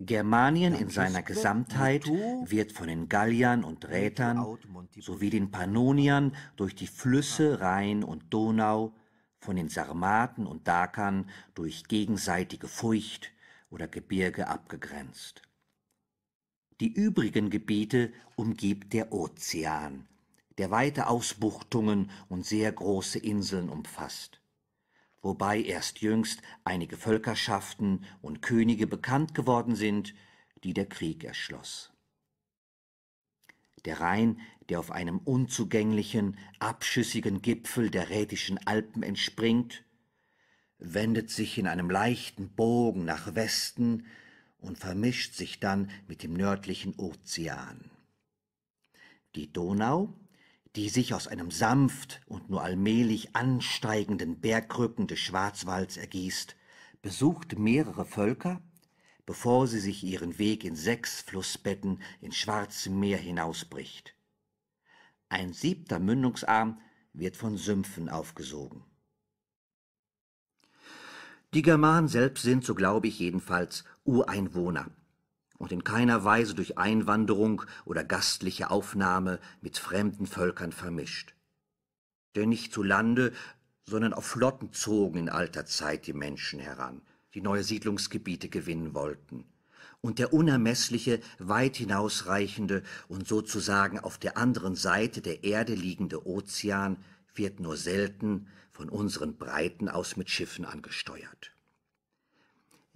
Germanien in seiner Gesamtheit wird von den Galliern und Rätern sowie den Pannoniern durch die Flüsse ah. Rhein und Donau, von den Sarmaten und Dakern durch gegenseitige Furcht oder Gebirge abgegrenzt. Die übrigen Gebiete umgibt der Ozean, der weite Ausbuchtungen und sehr große Inseln umfasst wobei erst jüngst einige Völkerschaften und Könige bekannt geworden sind, die der Krieg erschloss. Der Rhein, der auf einem unzugänglichen, abschüssigen Gipfel der Rätischen Alpen entspringt, wendet sich in einem leichten Bogen nach Westen und vermischt sich dann mit dem nördlichen Ozean. Die Donau, die sich aus einem sanft und nur allmählich ansteigenden Bergrücken des Schwarzwalds ergießt, besucht mehrere Völker, bevor sie sich ihren Weg in sechs Flussbetten ins Schwarze Meer hinausbricht. Ein siebter Mündungsarm wird von Sümpfen aufgesogen. Die Germanen selbst sind, so glaube ich jedenfalls, Ureinwohner und in keiner Weise durch Einwanderung oder gastliche Aufnahme mit fremden Völkern vermischt. Denn nicht zu Lande, sondern auf Flotten zogen in alter Zeit die Menschen heran, die neue Siedlungsgebiete gewinnen wollten. Und der unermessliche, weit hinausreichende und sozusagen auf der anderen Seite der Erde liegende Ozean wird nur selten von unseren Breiten aus mit Schiffen angesteuert.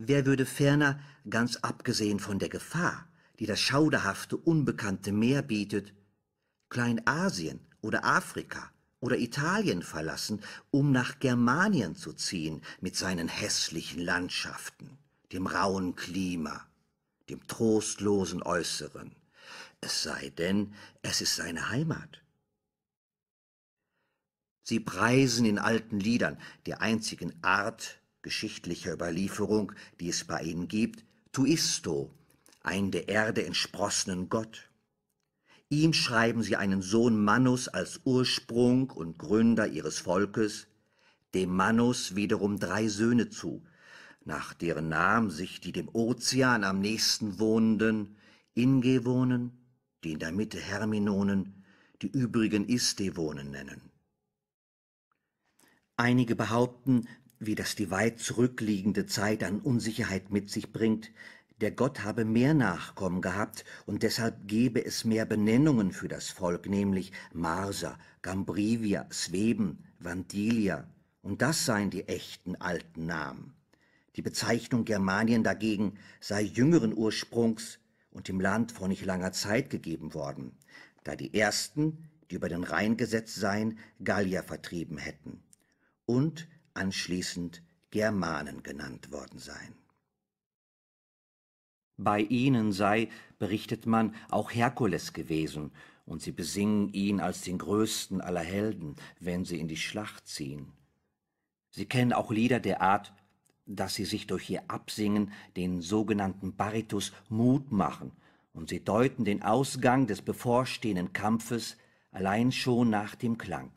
Wer würde ferner, ganz abgesehen von der Gefahr, die das schauderhafte, unbekannte Meer bietet, Kleinasien oder Afrika oder Italien verlassen, um nach Germanien zu ziehen mit seinen hässlichen Landschaften, dem rauen Klima, dem trostlosen Äußeren, es sei denn, es ist seine Heimat. Sie preisen in alten Liedern der einzigen Art, geschichtlicher Überlieferung, die es bei ihnen gibt, Tuisto, einen der Erde entsprossenen Gott. Ihm schreiben sie einen Sohn Mannus als Ursprung und Gründer ihres Volkes, dem Mannus wiederum drei Söhne zu, nach deren Namen sich die dem Ozean am nächsten wohnenden Ingewohnen, die in der Mitte Herminonen, die übrigen Istewonen nennen. Einige behaupten, wie das die weit zurückliegende Zeit an Unsicherheit mit sich bringt, der Gott habe mehr Nachkommen gehabt und deshalb gebe es mehr Benennungen für das Volk, nämlich Marser, Gambrivia, Sweben, Vandilia. Und das seien die echten alten Namen. Die Bezeichnung Germanien dagegen sei jüngeren Ursprungs und dem Land vor nicht langer Zeit gegeben worden, da die ersten, die über den Rhein gesetzt seien, Gallier vertrieben hätten. Und anschließend Germanen genannt worden sein. Bei ihnen sei, berichtet man, auch Herkules gewesen, und sie besingen ihn als den größten aller Helden, wenn sie in die Schlacht ziehen. Sie kennen auch Lieder der Art, dass sie sich durch ihr Absingen den sogenannten Baritus Mut machen, und sie deuten den Ausgang des bevorstehenden Kampfes allein schon nach dem Klang.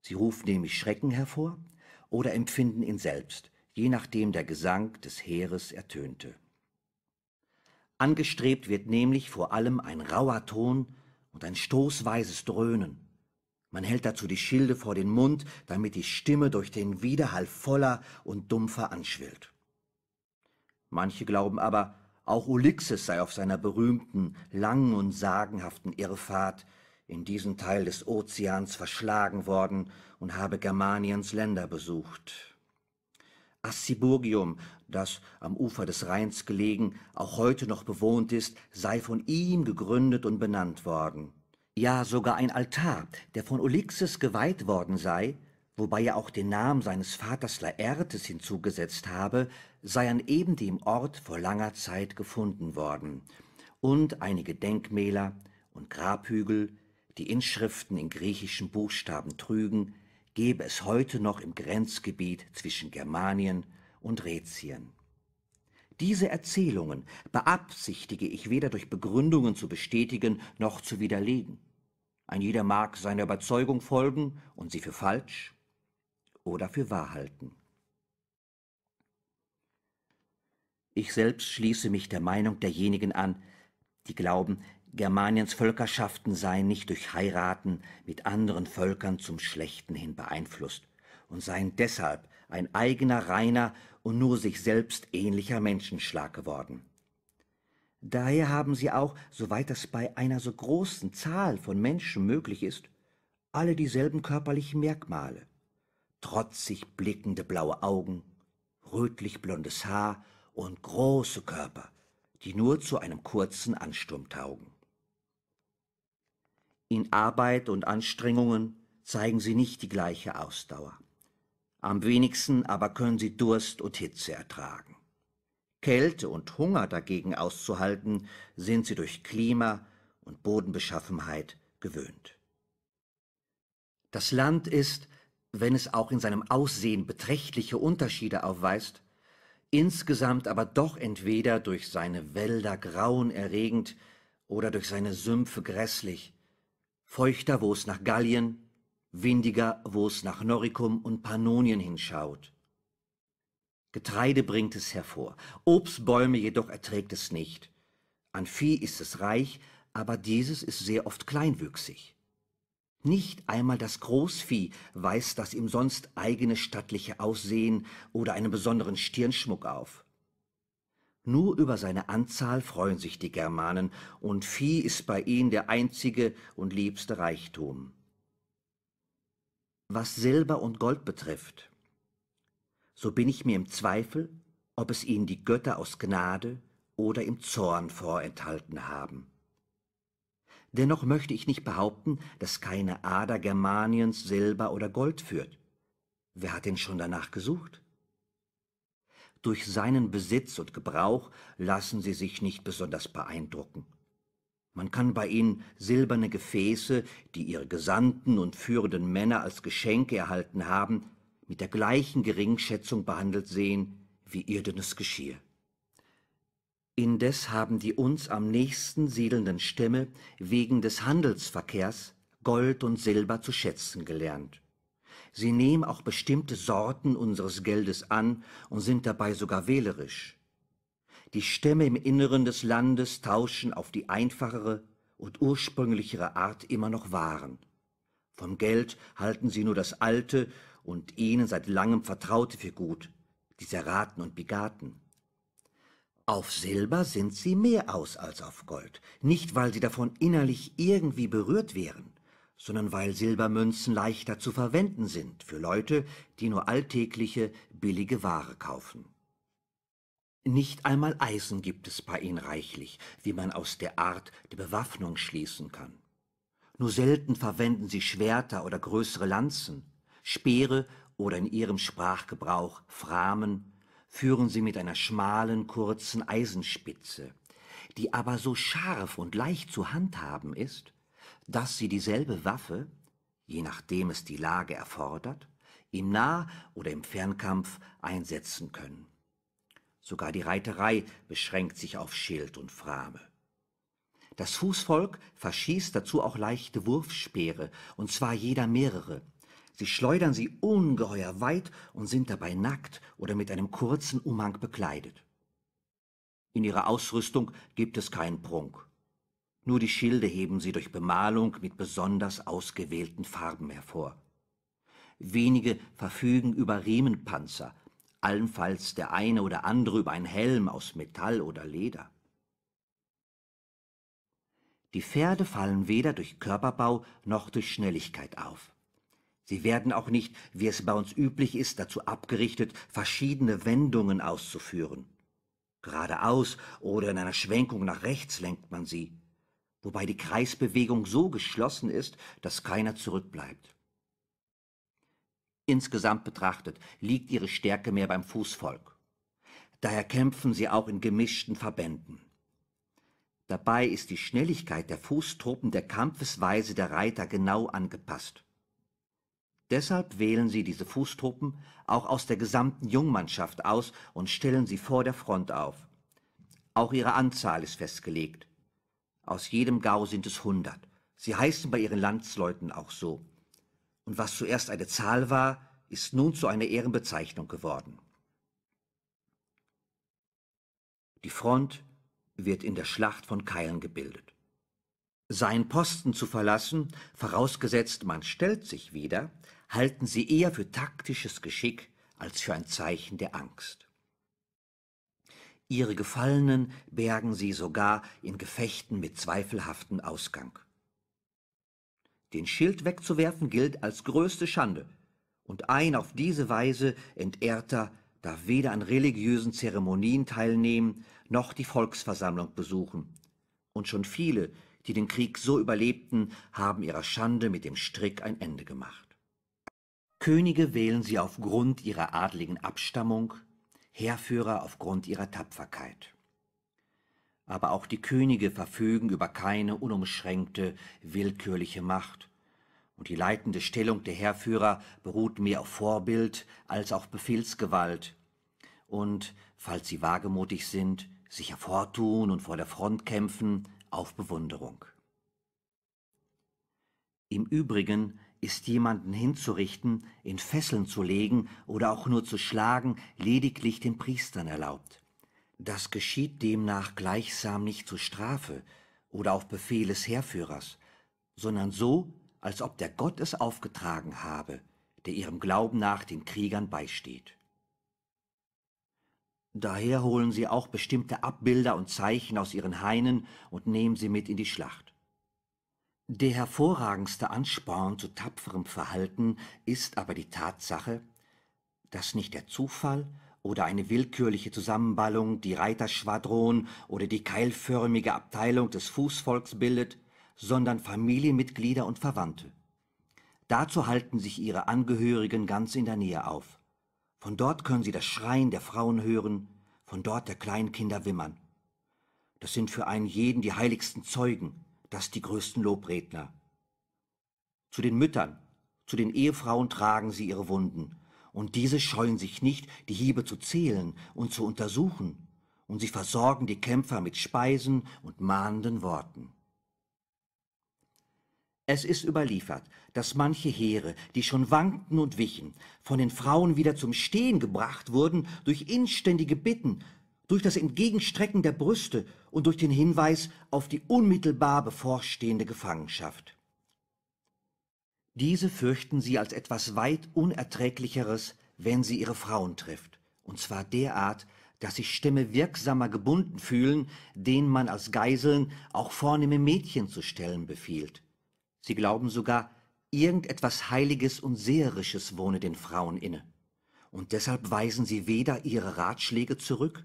Sie rufen nämlich Schrecken hervor oder empfinden ihn selbst, je nachdem der Gesang des Heeres ertönte. Angestrebt wird nämlich vor allem ein rauer Ton und ein stoßweises Dröhnen. Man hält dazu die Schilde vor den Mund, damit die Stimme durch den Widerhall voller und dumpfer anschwillt. Manche glauben aber, auch Ulysses sei auf seiner berühmten, langen und sagenhaften Irrfahrt in diesen Teil des Ozeans verschlagen worden und habe Germaniens Länder besucht. Assiburgium, das am Ufer des Rheins gelegen, auch heute noch bewohnt ist, sei von ihm gegründet und benannt worden. Ja, sogar ein Altar, der von Ulixes geweiht worden sei, wobei er auch den Namen seines Vaters Laertes hinzugesetzt habe, sei an eben dem Ort vor langer Zeit gefunden worden, und einige Denkmäler und Grabhügel die Inschriften in griechischen Buchstaben trügen, gäbe es heute noch im Grenzgebiet zwischen Germanien und Rätien. Diese Erzählungen beabsichtige ich weder durch Begründungen zu bestätigen noch zu widerlegen. Ein jeder mag seiner Überzeugung folgen und sie für falsch oder für wahr halten. Ich selbst schließe mich der Meinung derjenigen an, die glauben, Germaniens Völkerschaften seien nicht durch Heiraten mit anderen Völkern zum Schlechten hin beeinflusst und seien deshalb ein eigener, reiner und nur sich selbst ähnlicher Menschenschlag geworden. Daher haben sie auch, soweit das bei einer so großen Zahl von Menschen möglich ist, alle dieselben körperlichen Merkmale. Trotzig blickende blaue Augen, rötlich blondes Haar und große Körper, die nur zu einem kurzen Ansturm taugen. In Arbeit und Anstrengungen zeigen sie nicht die gleiche Ausdauer. Am wenigsten aber können sie Durst und Hitze ertragen. Kälte und Hunger dagegen auszuhalten, sind sie durch Klima und Bodenbeschaffenheit gewöhnt. Das Land ist, wenn es auch in seinem Aussehen beträchtliche Unterschiede aufweist, insgesamt aber doch entweder durch seine Wälder grauenerregend oder durch seine Sümpfe grässlich, feuchter, wo es nach Gallien, windiger, wo es nach Noricum und Pannonien hinschaut. Getreide bringt es hervor, Obstbäume jedoch erträgt es nicht. An Vieh ist es reich, aber dieses ist sehr oft kleinwüchsig. Nicht einmal das Großvieh weist das ihm sonst eigene stattliche Aussehen oder einen besonderen Stirnschmuck auf. Nur über seine Anzahl freuen sich die Germanen, und Vieh ist bei ihnen der einzige und liebste Reichtum. Was Silber und Gold betrifft, so bin ich mir im Zweifel, ob es ihnen die Götter aus Gnade oder im Zorn vorenthalten haben. Dennoch möchte ich nicht behaupten, dass keine Ader Germaniens Silber oder Gold führt. Wer hat denn schon danach gesucht? durch seinen Besitz und Gebrauch lassen sie sich nicht besonders beeindrucken. Man kann bei ihnen silberne Gefäße, die ihre Gesandten und führenden Männer als Geschenke erhalten haben, mit der gleichen Geringschätzung behandelt sehen wie irdenes Geschirr. Indes haben die uns am nächsten siedelnden Stämme wegen des Handelsverkehrs Gold und Silber zu schätzen gelernt. Sie nehmen auch bestimmte Sorten unseres Geldes an und sind dabei sogar wählerisch. Die Stämme im Inneren des Landes tauschen auf die einfachere und ursprünglichere Art immer noch Waren. Vom Geld halten sie nur das alte und ihnen seit langem vertraute für gut, die Seraten und Bigaten. Auf Silber sind sie mehr aus als auf Gold, nicht weil sie davon innerlich irgendwie berührt wären sondern weil Silbermünzen leichter zu verwenden sind für Leute, die nur alltägliche, billige Ware kaufen. Nicht einmal Eisen gibt es bei ihnen reichlich, wie man aus der Art der Bewaffnung schließen kann. Nur selten verwenden sie Schwerter oder größere Lanzen, Speere oder in ihrem Sprachgebrauch Framen, führen sie mit einer schmalen, kurzen Eisenspitze, die aber so scharf und leicht zu handhaben ist, dass sie dieselbe Waffe, je nachdem es die Lage erfordert, im Nah- oder im Fernkampf einsetzen können. Sogar die Reiterei beschränkt sich auf Schild und Frame. Das Fußvolk verschießt dazu auch leichte Wurfspeere, und zwar jeder mehrere. Sie schleudern sie ungeheuer weit und sind dabei nackt oder mit einem kurzen Umhang bekleidet. In ihrer Ausrüstung gibt es keinen Prunk. Nur die Schilde heben sie durch Bemalung mit besonders ausgewählten Farben hervor. Wenige verfügen über Riemenpanzer, allenfalls der eine oder andere über einen Helm aus Metall oder Leder. Die Pferde fallen weder durch Körperbau noch durch Schnelligkeit auf. Sie werden auch nicht, wie es bei uns üblich ist, dazu abgerichtet, verschiedene Wendungen auszuführen. Geradeaus oder in einer Schwenkung nach rechts lenkt man sie wobei die Kreisbewegung so geschlossen ist, dass keiner zurückbleibt. Insgesamt betrachtet liegt ihre Stärke mehr beim Fußvolk. Daher kämpfen sie auch in gemischten Verbänden. Dabei ist die Schnelligkeit der Fußtruppen der Kampfesweise der Reiter genau angepasst. Deshalb wählen sie diese Fußtruppen auch aus der gesamten Jungmannschaft aus und stellen sie vor der Front auf. Auch ihre Anzahl ist festgelegt. Aus jedem Gau sind es hundert. Sie heißen bei ihren Landsleuten auch so. Und was zuerst eine Zahl war, ist nun zu einer Ehrenbezeichnung geworden. Die Front wird in der Schlacht von Keilen gebildet. Seinen Posten zu verlassen, vorausgesetzt man stellt sich wieder, halten sie eher für taktisches Geschick als für ein Zeichen der Angst. Ihre Gefallenen bergen sie sogar in Gefechten mit zweifelhaftem Ausgang. Den Schild wegzuwerfen gilt als größte Schande, und ein auf diese Weise Entehrter darf weder an religiösen Zeremonien teilnehmen, noch die Volksversammlung besuchen. Und schon viele, die den Krieg so überlebten, haben ihrer Schande mit dem Strick ein Ende gemacht. Könige wählen sie aufgrund ihrer adligen Abstammung, Heerführer aufgrund ihrer Tapferkeit. Aber auch die Könige verfügen über keine unumschränkte, willkürliche Macht, und die leitende Stellung der Heerführer beruht mehr auf Vorbild als auf Befehlsgewalt und, falls sie wagemutig sind, sich hervortun und vor der Front kämpfen, auf Bewunderung. Im Übrigen ist jemanden hinzurichten, in Fesseln zu legen oder auch nur zu schlagen, lediglich den Priestern erlaubt. Das geschieht demnach gleichsam nicht zur Strafe oder auf Befehl des Heerführers, sondern so, als ob der Gott es aufgetragen habe, der ihrem Glauben nach den Kriegern beisteht. Daher holen sie auch bestimmte Abbilder und Zeichen aus ihren Heinen und nehmen sie mit in die Schlacht. Der hervorragendste Ansporn zu tapferem Verhalten ist aber die Tatsache, dass nicht der Zufall oder eine willkürliche Zusammenballung die Reiterschwadron oder die keilförmige Abteilung des Fußvolks bildet, sondern Familienmitglieder und Verwandte. Dazu halten sich ihre Angehörigen ganz in der Nähe auf. Von dort können sie das Schreien der Frauen hören, von dort der kleinen Kinder wimmern. Das sind für einen jeden die heiligsten Zeugen, das die größten Lobredner. Zu den Müttern, zu den Ehefrauen tragen sie ihre Wunden, und diese scheuen sich nicht, die Hiebe zu zählen und zu untersuchen, und sie versorgen die Kämpfer mit Speisen und mahnenden Worten. Es ist überliefert, dass manche Heere, die schon wankten und wichen, von den Frauen wieder zum Stehen gebracht wurden durch inständige Bitten, durch das Entgegenstrecken der Brüste und durch den Hinweis auf die unmittelbar bevorstehende Gefangenschaft. Diese fürchten sie als etwas weit Unerträglicheres, wenn sie ihre Frauen trifft, und zwar derart, dass sich Stämme wirksamer gebunden fühlen, denen man als Geiseln auch vornehme Mädchen zu stellen befiehlt. Sie glauben sogar, irgendetwas Heiliges und Seherisches wohne den Frauen inne, und deshalb weisen sie weder ihre Ratschläge zurück,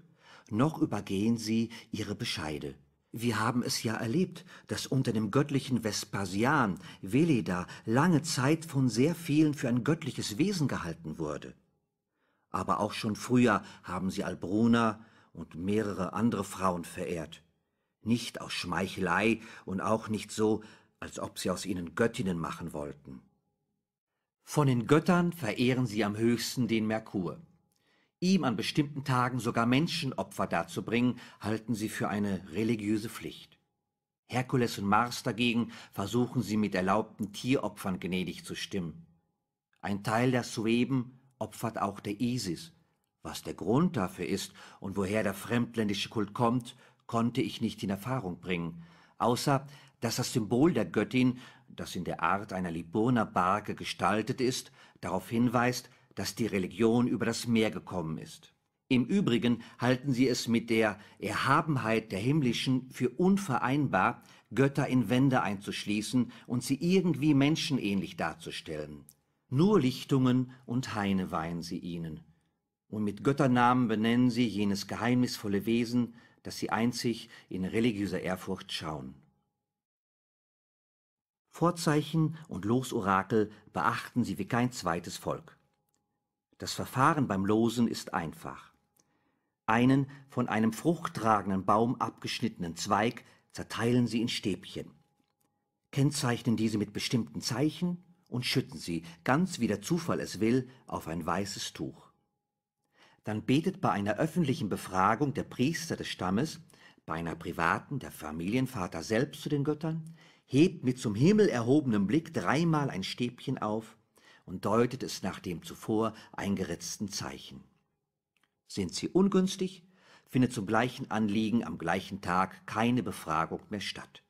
noch übergehen sie ihre Bescheide. Wir haben es ja erlebt, dass unter dem göttlichen Vespasian Veleda lange Zeit von sehr vielen für ein göttliches Wesen gehalten wurde. Aber auch schon früher haben sie Albruna und mehrere andere Frauen verehrt. Nicht aus Schmeichelei und auch nicht so, als ob sie aus ihnen Göttinnen machen wollten. Von den Göttern verehren sie am höchsten den Merkur ihm an bestimmten Tagen sogar Menschenopfer darzubringen, halten sie für eine religiöse Pflicht. Herkules und Mars dagegen versuchen sie mit erlaubten Tieropfern gnädig zu stimmen. Ein Teil der Sueben opfert auch der Isis. Was der Grund dafür ist und woher der fremdländische Kult kommt, konnte ich nicht in Erfahrung bringen, außer dass das Symbol der Göttin, das in der Art einer Liburner Barke gestaltet ist, darauf hinweist, dass die Religion über das Meer gekommen ist. Im Übrigen halten sie es mit der Erhabenheit der Himmlischen für unvereinbar, Götter in Wände einzuschließen und sie irgendwie menschenähnlich darzustellen. Nur Lichtungen und Haine weihen sie ihnen. Und mit Götternamen benennen sie jenes geheimnisvolle Wesen, das sie einzig in religiöser Ehrfurcht schauen. Vorzeichen und Losorakel beachten sie wie kein zweites Volk. Das Verfahren beim Losen ist einfach. Einen von einem fruchttragenden Baum abgeschnittenen Zweig zerteilen Sie in Stäbchen. Kennzeichnen diese mit bestimmten Zeichen und schütten sie, ganz wie der Zufall es will, auf ein weißes Tuch. Dann betet bei einer öffentlichen Befragung der Priester des Stammes, bei einer privaten der Familienvater selbst zu den Göttern, hebt mit zum Himmel erhobenem Blick dreimal ein Stäbchen auf und deutet es nach dem zuvor eingeritzten Zeichen. Sind sie ungünstig, findet zum gleichen Anliegen am gleichen Tag keine Befragung mehr statt.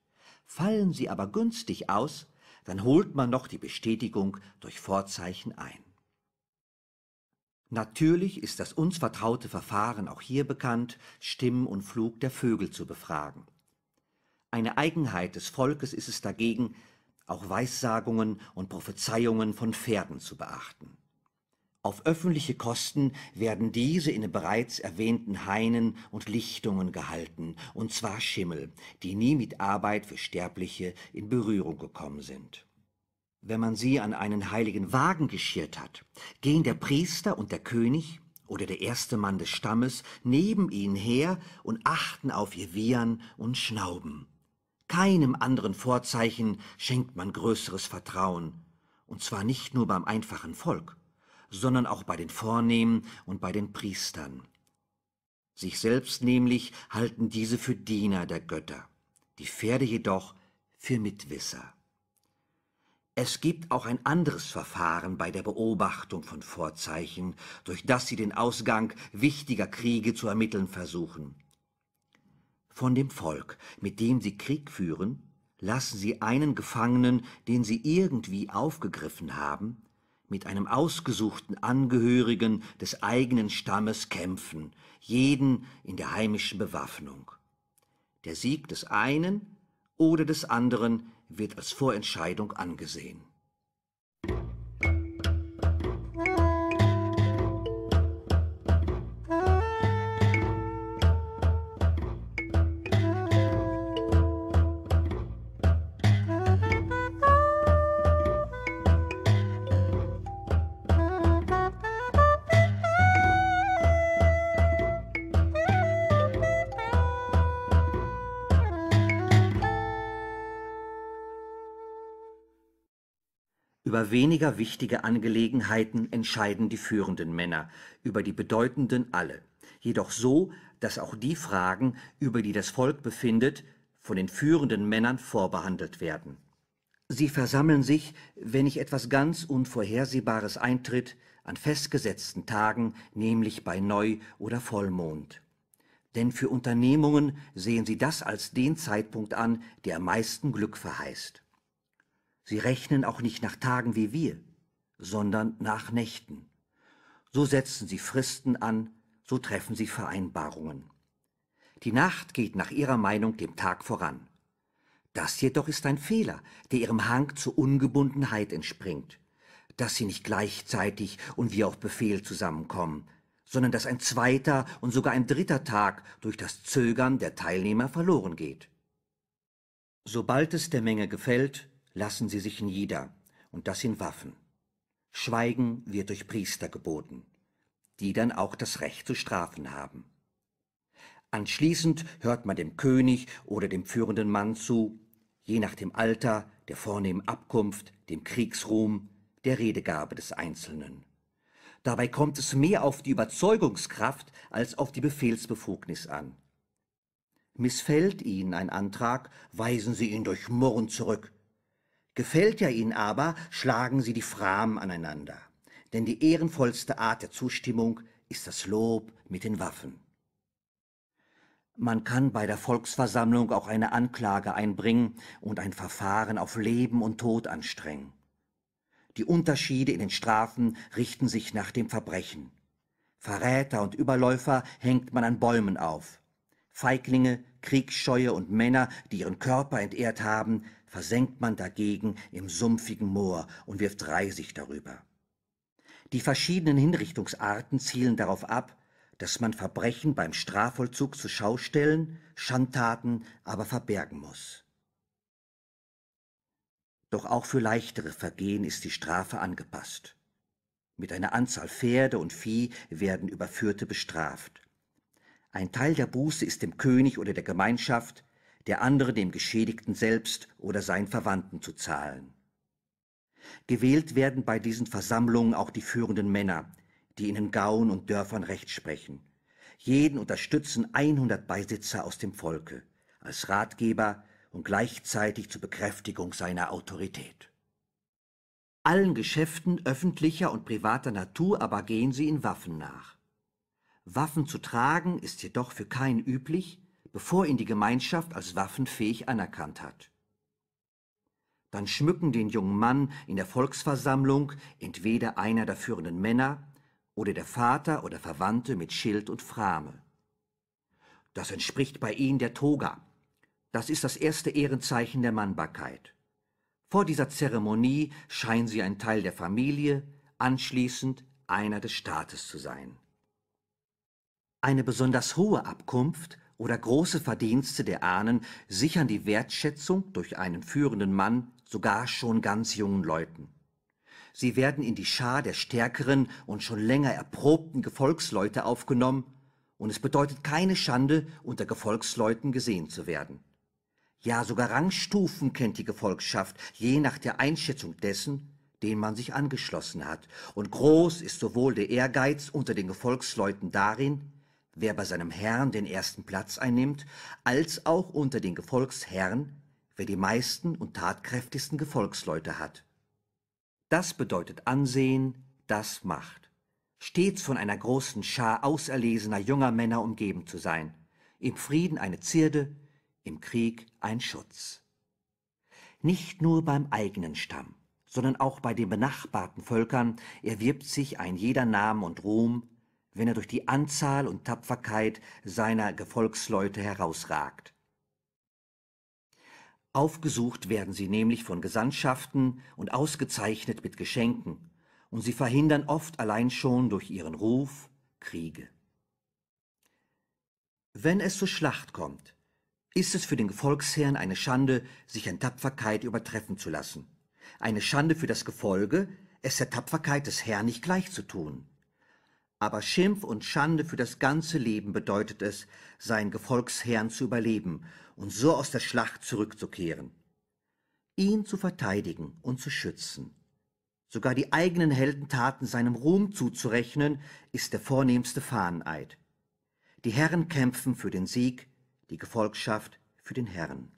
Fallen sie aber günstig aus, dann holt man noch die Bestätigung durch Vorzeichen ein. Natürlich ist das uns vertraute Verfahren auch hier bekannt, Stimmen und Flug der Vögel zu befragen. Eine Eigenheit des Volkes ist es dagegen, auch Weissagungen und Prophezeiungen von Pferden zu beachten. Auf öffentliche Kosten werden diese in den bereits erwähnten Hainen und Lichtungen gehalten, und zwar Schimmel, die nie mit Arbeit für Sterbliche in Berührung gekommen sind. Wenn man sie an einen heiligen Wagen geschirrt hat, gehen der Priester und der König oder der erste Mann des Stammes neben ihnen her und achten auf ihr Wiehern und Schnauben. Keinem anderen Vorzeichen schenkt man größeres Vertrauen, und zwar nicht nur beim einfachen Volk, sondern auch bei den Vornehmen und bei den Priestern. Sich selbst nämlich halten diese für Diener der Götter, die Pferde jedoch für Mitwisser. Es gibt auch ein anderes Verfahren bei der Beobachtung von Vorzeichen, durch das sie den Ausgang wichtiger Kriege zu ermitteln versuchen von dem Volk, mit dem sie Krieg führen, lassen sie einen Gefangenen, den sie irgendwie aufgegriffen haben, mit einem ausgesuchten Angehörigen des eigenen Stammes kämpfen, jeden in der heimischen Bewaffnung. Der Sieg des einen oder des anderen wird als Vorentscheidung angesehen. Über weniger wichtige Angelegenheiten entscheiden die führenden Männer, über die bedeutenden alle, jedoch so, dass auch die Fragen, über die das Volk befindet, von den führenden Männern vorbehandelt werden. Sie versammeln sich, wenn nicht etwas ganz Unvorhersehbares eintritt, an festgesetzten Tagen, nämlich bei Neu- oder Vollmond. Denn für Unternehmungen sehen sie das als den Zeitpunkt an, der am meisten Glück verheißt. Sie rechnen auch nicht nach Tagen wie wir, sondern nach Nächten. So setzen sie Fristen an, so treffen sie Vereinbarungen. Die Nacht geht nach ihrer Meinung dem Tag voran. Das jedoch ist ein Fehler, der ihrem Hang zur Ungebundenheit entspringt, dass sie nicht gleichzeitig und wie auf Befehl zusammenkommen, sondern dass ein zweiter und sogar ein dritter Tag durch das Zögern der Teilnehmer verloren geht. Sobald es der Menge gefällt, lassen sie sich nieder, und das in Waffen. Schweigen wird durch Priester geboten, die dann auch das Recht zu strafen haben. Anschließend hört man dem König oder dem führenden Mann zu, je nach dem Alter, der vornehmen Abkunft, dem Kriegsruhm, der Redegabe des Einzelnen. Dabei kommt es mehr auf die Überzeugungskraft als auf die Befehlsbefugnis an. Missfällt Ihnen ein Antrag, weisen Sie ihn durch Murren zurück Gefällt er ihnen aber, schlagen sie die Framen aneinander. Denn die ehrenvollste Art der Zustimmung ist das Lob mit den Waffen. Man kann bei der Volksversammlung auch eine Anklage einbringen und ein Verfahren auf Leben und Tod anstrengen. Die Unterschiede in den Strafen richten sich nach dem Verbrechen. Verräter und Überläufer hängt man an Bäumen auf, Feiglinge Kriegsscheue und Männer, die ihren Körper entehrt haben, versenkt man dagegen im sumpfigen Moor und wirft Reisig darüber. Die verschiedenen Hinrichtungsarten zielen darauf ab, dass man Verbrechen beim Strafvollzug zur Schau stellen, Schandtaten aber verbergen muss. Doch auch für leichtere Vergehen ist die Strafe angepasst. Mit einer Anzahl Pferde und Vieh werden Überführte bestraft. Ein Teil der Buße ist dem König oder der Gemeinschaft, der andere dem Geschädigten selbst oder seinen Verwandten zu zahlen. Gewählt werden bei diesen Versammlungen auch die führenden Männer, die in den Gauen und Dörfern Recht sprechen. Jeden unterstützen 100 Beisitzer aus dem Volke, als Ratgeber und gleichzeitig zur Bekräftigung seiner Autorität. Allen Geschäften öffentlicher und privater Natur aber gehen sie in Waffen nach. Waffen zu tragen ist jedoch für keinen üblich, bevor ihn die Gemeinschaft als waffenfähig anerkannt hat. Dann schmücken den jungen Mann in der Volksversammlung entweder einer der führenden Männer oder der Vater oder Verwandte mit Schild und Frame. Das entspricht bei ihnen der Toga. Das ist das erste Ehrenzeichen der Mannbarkeit. Vor dieser Zeremonie scheinen sie ein Teil der Familie, anschließend einer des Staates zu sein. Eine besonders hohe Abkunft oder große Verdienste der Ahnen sichern die Wertschätzung durch einen führenden Mann sogar schon ganz jungen Leuten. Sie werden in die Schar der stärkeren und schon länger erprobten Gefolgsleute aufgenommen, und es bedeutet keine Schande, unter Gefolgsleuten gesehen zu werden. Ja, sogar Rangstufen kennt die Gefolgschaft, je nach der Einschätzung dessen, den man sich angeschlossen hat. Und groß ist sowohl der Ehrgeiz unter den Gefolgsleuten darin, wer bei seinem Herrn den ersten Platz einnimmt, als auch unter den Gefolgsherren, wer die meisten und tatkräftigsten Gefolgsleute hat. Das bedeutet Ansehen, das Macht. Stets von einer großen Schar auserlesener junger Männer umgeben zu sein, im Frieden eine Zierde, im Krieg ein Schutz. Nicht nur beim eigenen Stamm, sondern auch bei den benachbarten Völkern erwirbt sich ein jeder Namen und Ruhm wenn er durch die Anzahl und Tapferkeit seiner Gefolgsleute herausragt. Aufgesucht werden sie nämlich von Gesandtschaften und ausgezeichnet mit Geschenken, und sie verhindern oft allein schon durch ihren Ruf Kriege. Wenn es zur Schlacht kommt, ist es für den Gefolgsherrn eine Schande, sich an Tapferkeit übertreffen zu lassen. Eine Schande für das Gefolge, es der Tapferkeit des Herrn nicht gleichzutun. Aber Schimpf und Schande für das ganze Leben bedeutet es, seinen Gefolgsherrn zu überleben und so aus der Schlacht zurückzukehren. Ihn zu verteidigen und zu schützen. Sogar die eigenen Heldentaten seinem Ruhm zuzurechnen, ist der vornehmste Fahneneid. Die Herren kämpfen für den Sieg, die Gefolgschaft für den Herrn.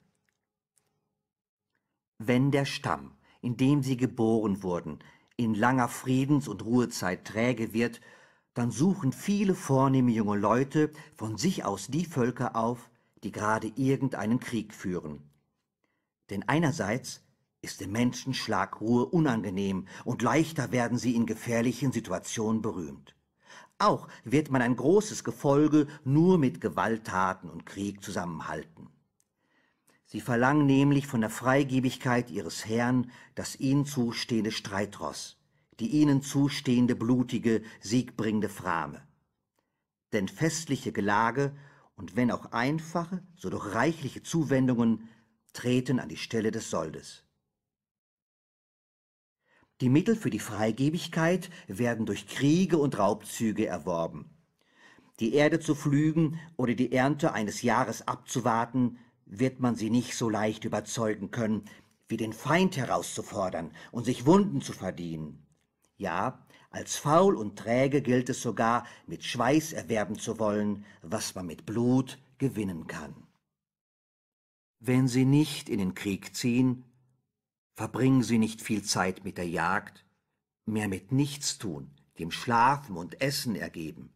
Wenn der Stamm, in dem sie geboren wurden, in langer Friedens- und Ruhezeit träge wird dann suchen viele vornehme junge Leute von sich aus die Völker auf, die gerade irgendeinen Krieg führen. Denn einerseits ist dem Menschen Schlagruhe unangenehm und leichter werden sie in gefährlichen Situationen berühmt. Auch wird man ein großes Gefolge nur mit Gewalttaten und Krieg zusammenhalten. Sie verlangen nämlich von der Freigebigkeit ihres Herrn das ihnen zustehende Streitross die ihnen zustehende blutige, siegbringende Frame. Denn festliche Gelage und wenn auch einfache, so doch reichliche Zuwendungen treten an die Stelle des Soldes. Die Mittel für die Freigebigkeit werden durch Kriege und Raubzüge erworben. Die Erde zu pflügen oder die Ernte eines Jahres abzuwarten, wird man sie nicht so leicht überzeugen können, wie den Feind herauszufordern und sich Wunden zu verdienen. Ja, als faul und träge gilt es sogar, mit Schweiß erwerben zu wollen, was man mit Blut gewinnen kann. Wenn Sie nicht in den Krieg ziehen, verbringen Sie nicht viel Zeit mit der Jagd, mehr mit Nichtstun, dem Schlafen und Essen ergeben.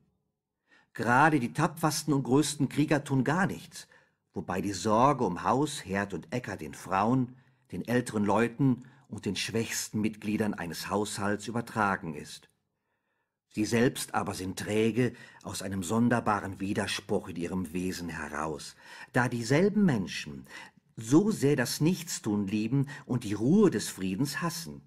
Gerade die tapfersten und größten Krieger tun gar nichts, wobei die Sorge um Haus, Herd und Äcker den Frauen, den älteren Leuten und den schwächsten Mitgliedern eines Haushalts übertragen ist. Sie selbst aber sind träge aus einem sonderbaren Widerspruch in ihrem Wesen heraus, da dieselben Menschen so sehr das Nichtstun lieben und die Ruhe des Friedens hassen.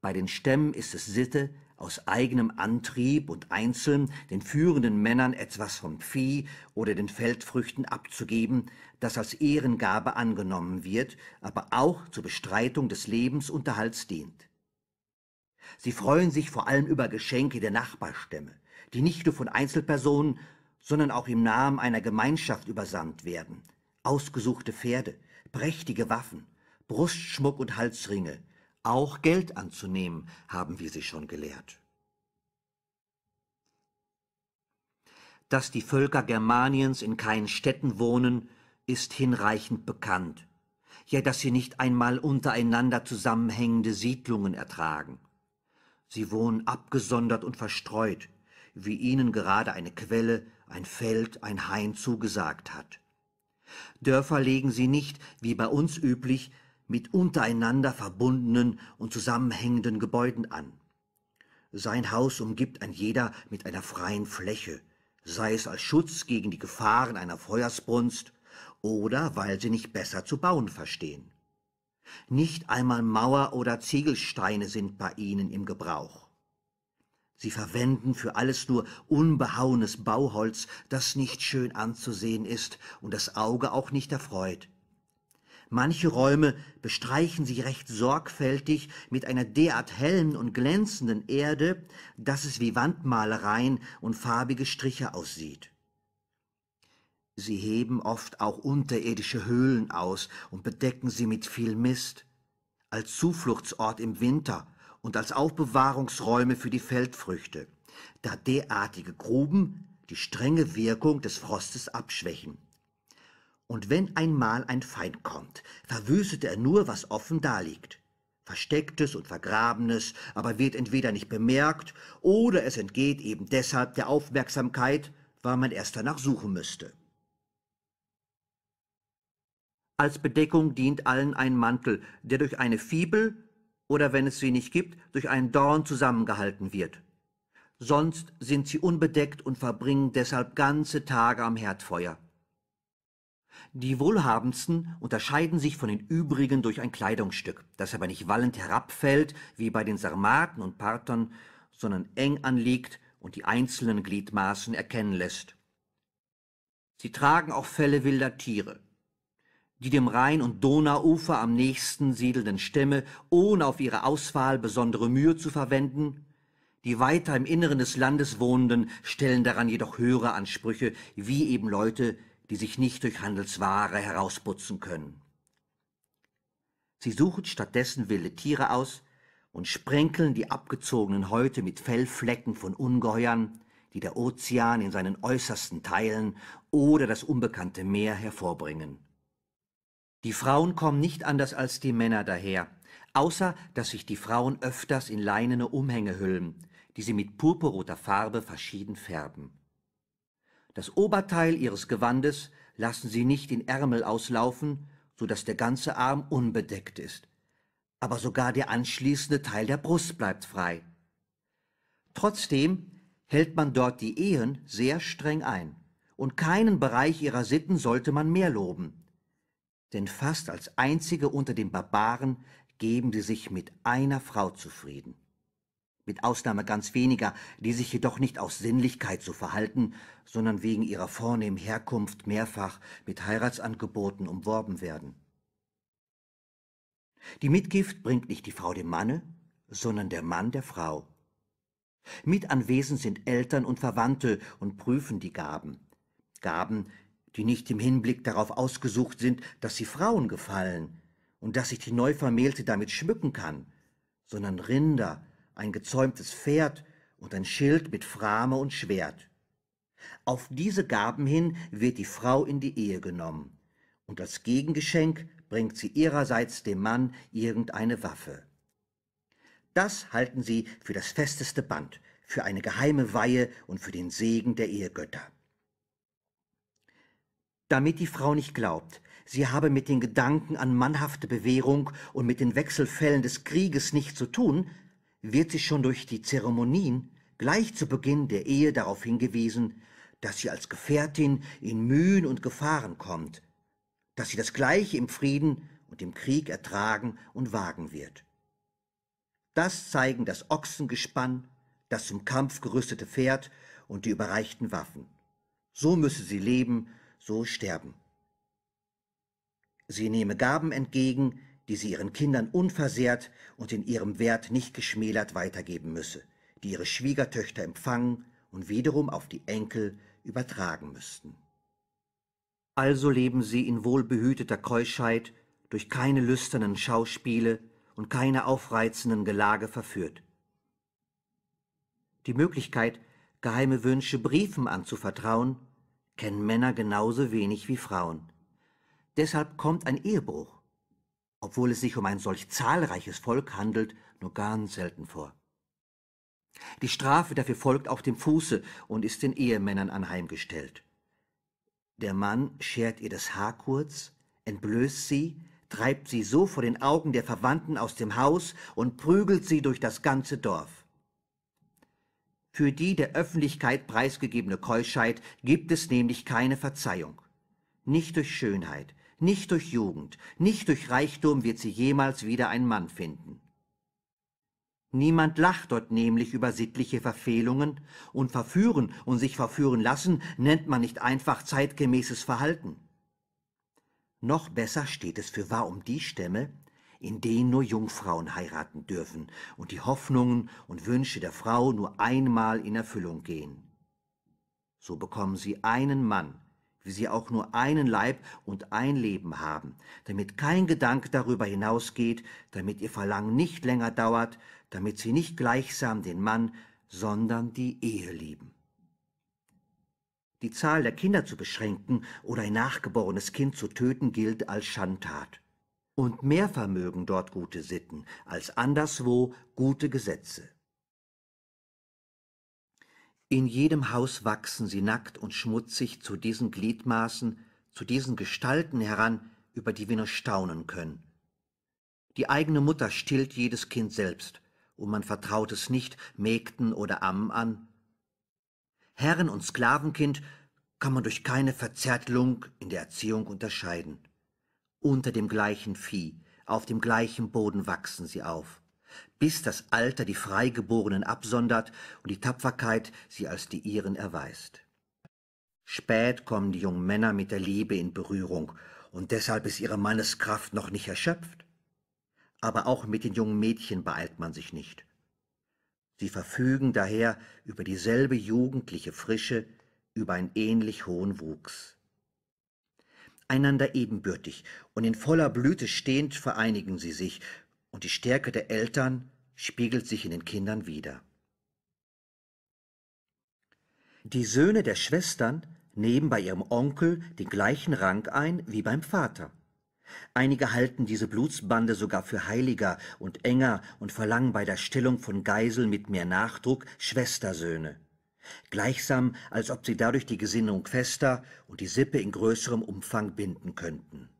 Bei den Stämmen ist es Sitte, aus eigenem Antrieb und einzeln den führenden Männern etwas vom Vieh oder den Feldfrüchten abzugeben, das als Ehrengabe angenommen wird, aber auch zur Bestreitung des Lebensunterhalts dient. Sie freuen sich vor allem über Geschenke der Nachbarstämme, die nicht nur von Einzelpersonen, sondern auch im Namen einer Gemeinschaft übersandt werden. Ausgesuchte Pferde, prächtige Waffen, Brustschmuck und Halsringe, auch Geld anzunehmen, haben wir sie schon gelehrt. Dass die Völker Germaniens in keinen Städten wohnen, ist hinreichend bekannt, ja dass sie nicht einmal untereinander zusammenhängende Siedlungen ertragen. Sie wohnen abgesondert und verstreut, wie ihnen gerade eine Quelle, ein Feld, ein Hain zugesagt hat. Dörfer legen sie nicht, wie bei uns üblich, mit untereinander verbundenen und zusammenhängenden Gebäuden an. Sein Haus umgibt ein jeder mit einer freien Fläche, sei es als Schutz gegen die Gefahren einer Feuersbrunst oder weil sie nicht besser zu bauen verstehen. Nicht einmal Mauer oder Ziegelsteine sind bei ihnen im Gebrauch. Sie verwenden für alles nur unbehauenes Bauholz, das nicht schön anzusehen ist und das Auge auch nicht erfreut. Manche Räume bestreichen sie recht sorgfältig mit einer derart hellen und glänzenden Erde, dass es wie Wandmalereien und farbige Striche aussieht. Sie heben oft auch unterirdische Höhlen aus und bedecken sie mit viel Mist, als Zufluchtsort im Winter und als Aufbewahrungsräume für die Feldfrüchte, da derartige Gruben die strenge Wirkung des Frostes abschwächen. Und wenn einmal ein Feind kommt, verwüstet er nur, was offen daliegt. Verstecktes und Vergrabenes aber wird entweder nicht bemerkt oder es entgeht eben deshalb der Aufmerksamkeit, weil man erst danach suchen müsste. Als Bedeckung dient allen ein Mantel, der durch eine Fibel oder wenn es sie nicht gibt, durch einen Dorn zusammengehalten wird. Sonst sind sie unbedeckt und verbringen deshalb ganze Tage am Herdfeuer. Die Wohlhabendsten unterscheiden sich von den übrigen durch ein Kleidungsstück, das aber nicht wallend herabfällt, wie bei den Sarmaten und Parthern, sondern eng anliegt und die einzelnen Gliedmaßen erkennen lässt. Sie tragen auch Felle wilder Tiere. Die dem Rhein- und Donauufer am nächsten siedelnden Stämme, ohne auf ihre Auswahl besondere Mühe zu verwenden, die weiter im Inneren des Landes Wohnenden stellen daran jedoch höhere Ansprüche, wie eben Leute, die sich nicht durch Handelsware herausputzen können. Sie suchen stattdessen wilde Tiere aus und sprenkeln die abgezogenen Häute mit Fellflecken von Ungeheuern, die der Ozean in seinen äußersten Teilen oder das unbekannte Meer hervorbringen. Die Frauen kommen nicht anders als die Männer daher, außer dass sich die Frauen öfters in leinene Umhänge hüllen, die sie mit purpurroter Farbe verschieden färben. Das Oberteil ihres Gewandes lassen sie nicht in Ärmel auslaufen, so dass der ganze Arm unbedeckt ist. Aber sogar der anschließende Teil der Brust bleibt frei. Trotzdem hält man dort die Ehen sehr streng ein, und keinen Bereich ihrer Sitten sollte man mehr loben. Denn fast als einzige unter den Barbaren geben sie sich mit einer Frau zufrieden mit Ausnahme ganz weniger, die sich jedoch nicht aus Sinnlichkeit so verhalten, sondern wegen ihrer vornehmen Herkunft mehrfach mit Heiratsangeboten umworben werden. Die Mitgift bringt nicht die Frau dem Manne, sondern der Mann der Frau. Mit anwesend sind Eltern und Verwandte und prüfen die Gaben. Gaben, die nicht im Hinblick darauf ausgesucht sind, dass sie Frauen gefallen und dass sich die Neuvermählte damit schmücken kann, sondern Rinder, ein gezäumtes Pferd und ein Schild mit Frame und Schwert. Auf diese Gaben hin wird die Frau in die Ehe genommen, und als Gegengeschenk bringt sie ihrerseits dem Mann irgendeine Waffe. Das halten sie für das festeste Band, für eine geheime Weihe und für den Segen der Ehegötter. Damit die Frau nicht glaubt, sie habe mit den Gedanken an mannhafte Bewährung und mit den Wechselfällen des Krieges nichts zu tun, wird sie schon durch die Zeremonien gleich zu Beginn der Ehe darauf hingewiesen, dass sie als Gefährtin in Mühen und Gefahren kommt, dass sie das Gleiche im Frieden und im Krieg ertragen und wagen wird. Das zeigen das Ochsengespann, das zum Kampf gerüstete Pferd und die überreichten Waffen. So müsse sie leben, so sterben. Sie nehme Gaben entgegen, die sie ihren Kindern unversehrt und in ihrem Wert nicht geschmälert weitergeben müsse, die ihre Schwiegertöchter empfangen und wiederum auf die Enkel übertragen müssten. Also leben sie in wohlbehüteter Keuschheit, durch keine lüsternen Schauspiele und keine aufreizenden Gelage verführt. Die Möglichkeit, geheime Wünsche Briefen anzuvertrauen, kennen Männer genauso wenig wie Frauen. Deshalb kommt ein Ehebruch, obwohl es sich um ein solch zahlreiches Volk handelt, nur ganz selten vor. Die Strafe dafür folgt auf dem Fuße und ist den Ehemännern anheimgestellt. Der Mann schert ihr das Haar kurz, entblößt sie, treibt sie so vor den Augen der Verwandten aus dem Haus und prügelt sie durch das ganze Dorf. Für die der Öffentlichkeit preisgegebene Keuschheit gibt es nämlich keine Verzeihung. Nicht durch Schönheit, nicht durch Jugend, nicht durch Reichtum wird sie jemals wieder einen Mann finden. Niemand lacht dort nämlich über sittliche Verfehlungen, und verführen und sich verführen lassen nennt man nicht einfach zeitgemäßes Verhalten. Noch besser steht es für wahr um die Stämme, in denen nur Jungfrauen heiraten dürfen und die Hoffnungen und Wünsche der Frau nur einmal in Erfüllung gehen. So bekommen sie einen Mann, wie sie auch nur einen Leib und ein Leben haben, damit kein Gedanke darüber hinausgeht, damit ihr Verlangen nicht länger dauert, damit sie nicht gleichsam den Mann, sondern die Ehe lieben. Die Zahl der Kinder zu beschränken oder ein nachgeborenes Kind zu töten gilt als Schandtat. Und mehr vermögen dort gute Sitten als anderswo gute Gesetze. In jedem Haus wachsen sie nackt und schmutzig zu diesen Gliedmaßen, zu diesen Gestalten heran, über die wir nur staunen können. Die eigene Mutter stillt jedes Kind selbst, und man vertraut es nicht Mägden oder Ammen an. Herren- und Sklavenkind kann man durch keine Verzärtelung in der Erziehung unterscheiden. Unter dem gleichen Vieh, auf dem gleichen Boden wachsen sie auf bis das Alter die Freigeborenen absondert und die Tapferkeit sie als die ihren erweist. Spät kommen die jungen Männer mit der Liebe in Berührung, und deshalb ist ihre Manneskraft noch nicht erschöpft. Aber auch mit den jungen Mädchen beeilt man sich nicht. Sie verfügen daher über dieselbe jugendliche Frische, über einen ähnlich hohen Wuchs. Einander ebenbürtig und in voller Blüte stehend vereinigen sie sich, und die Stärke der Eltern spiegelt sich in den Kindern wider. Die Söhne der Schwestern nehmen bei ihrem Onkel den gleichen Rang ein wie beim Vater. Einige halten diese Blutsbande sogar für heiliger und enger und verlangen bei der Stellung von Geiseln mit mehr Nachdruck Schwestersöhne. Gleichsam, als ob sie dadurch die Gesinnung fester und die Sippe in größerem Umfang binden könnten.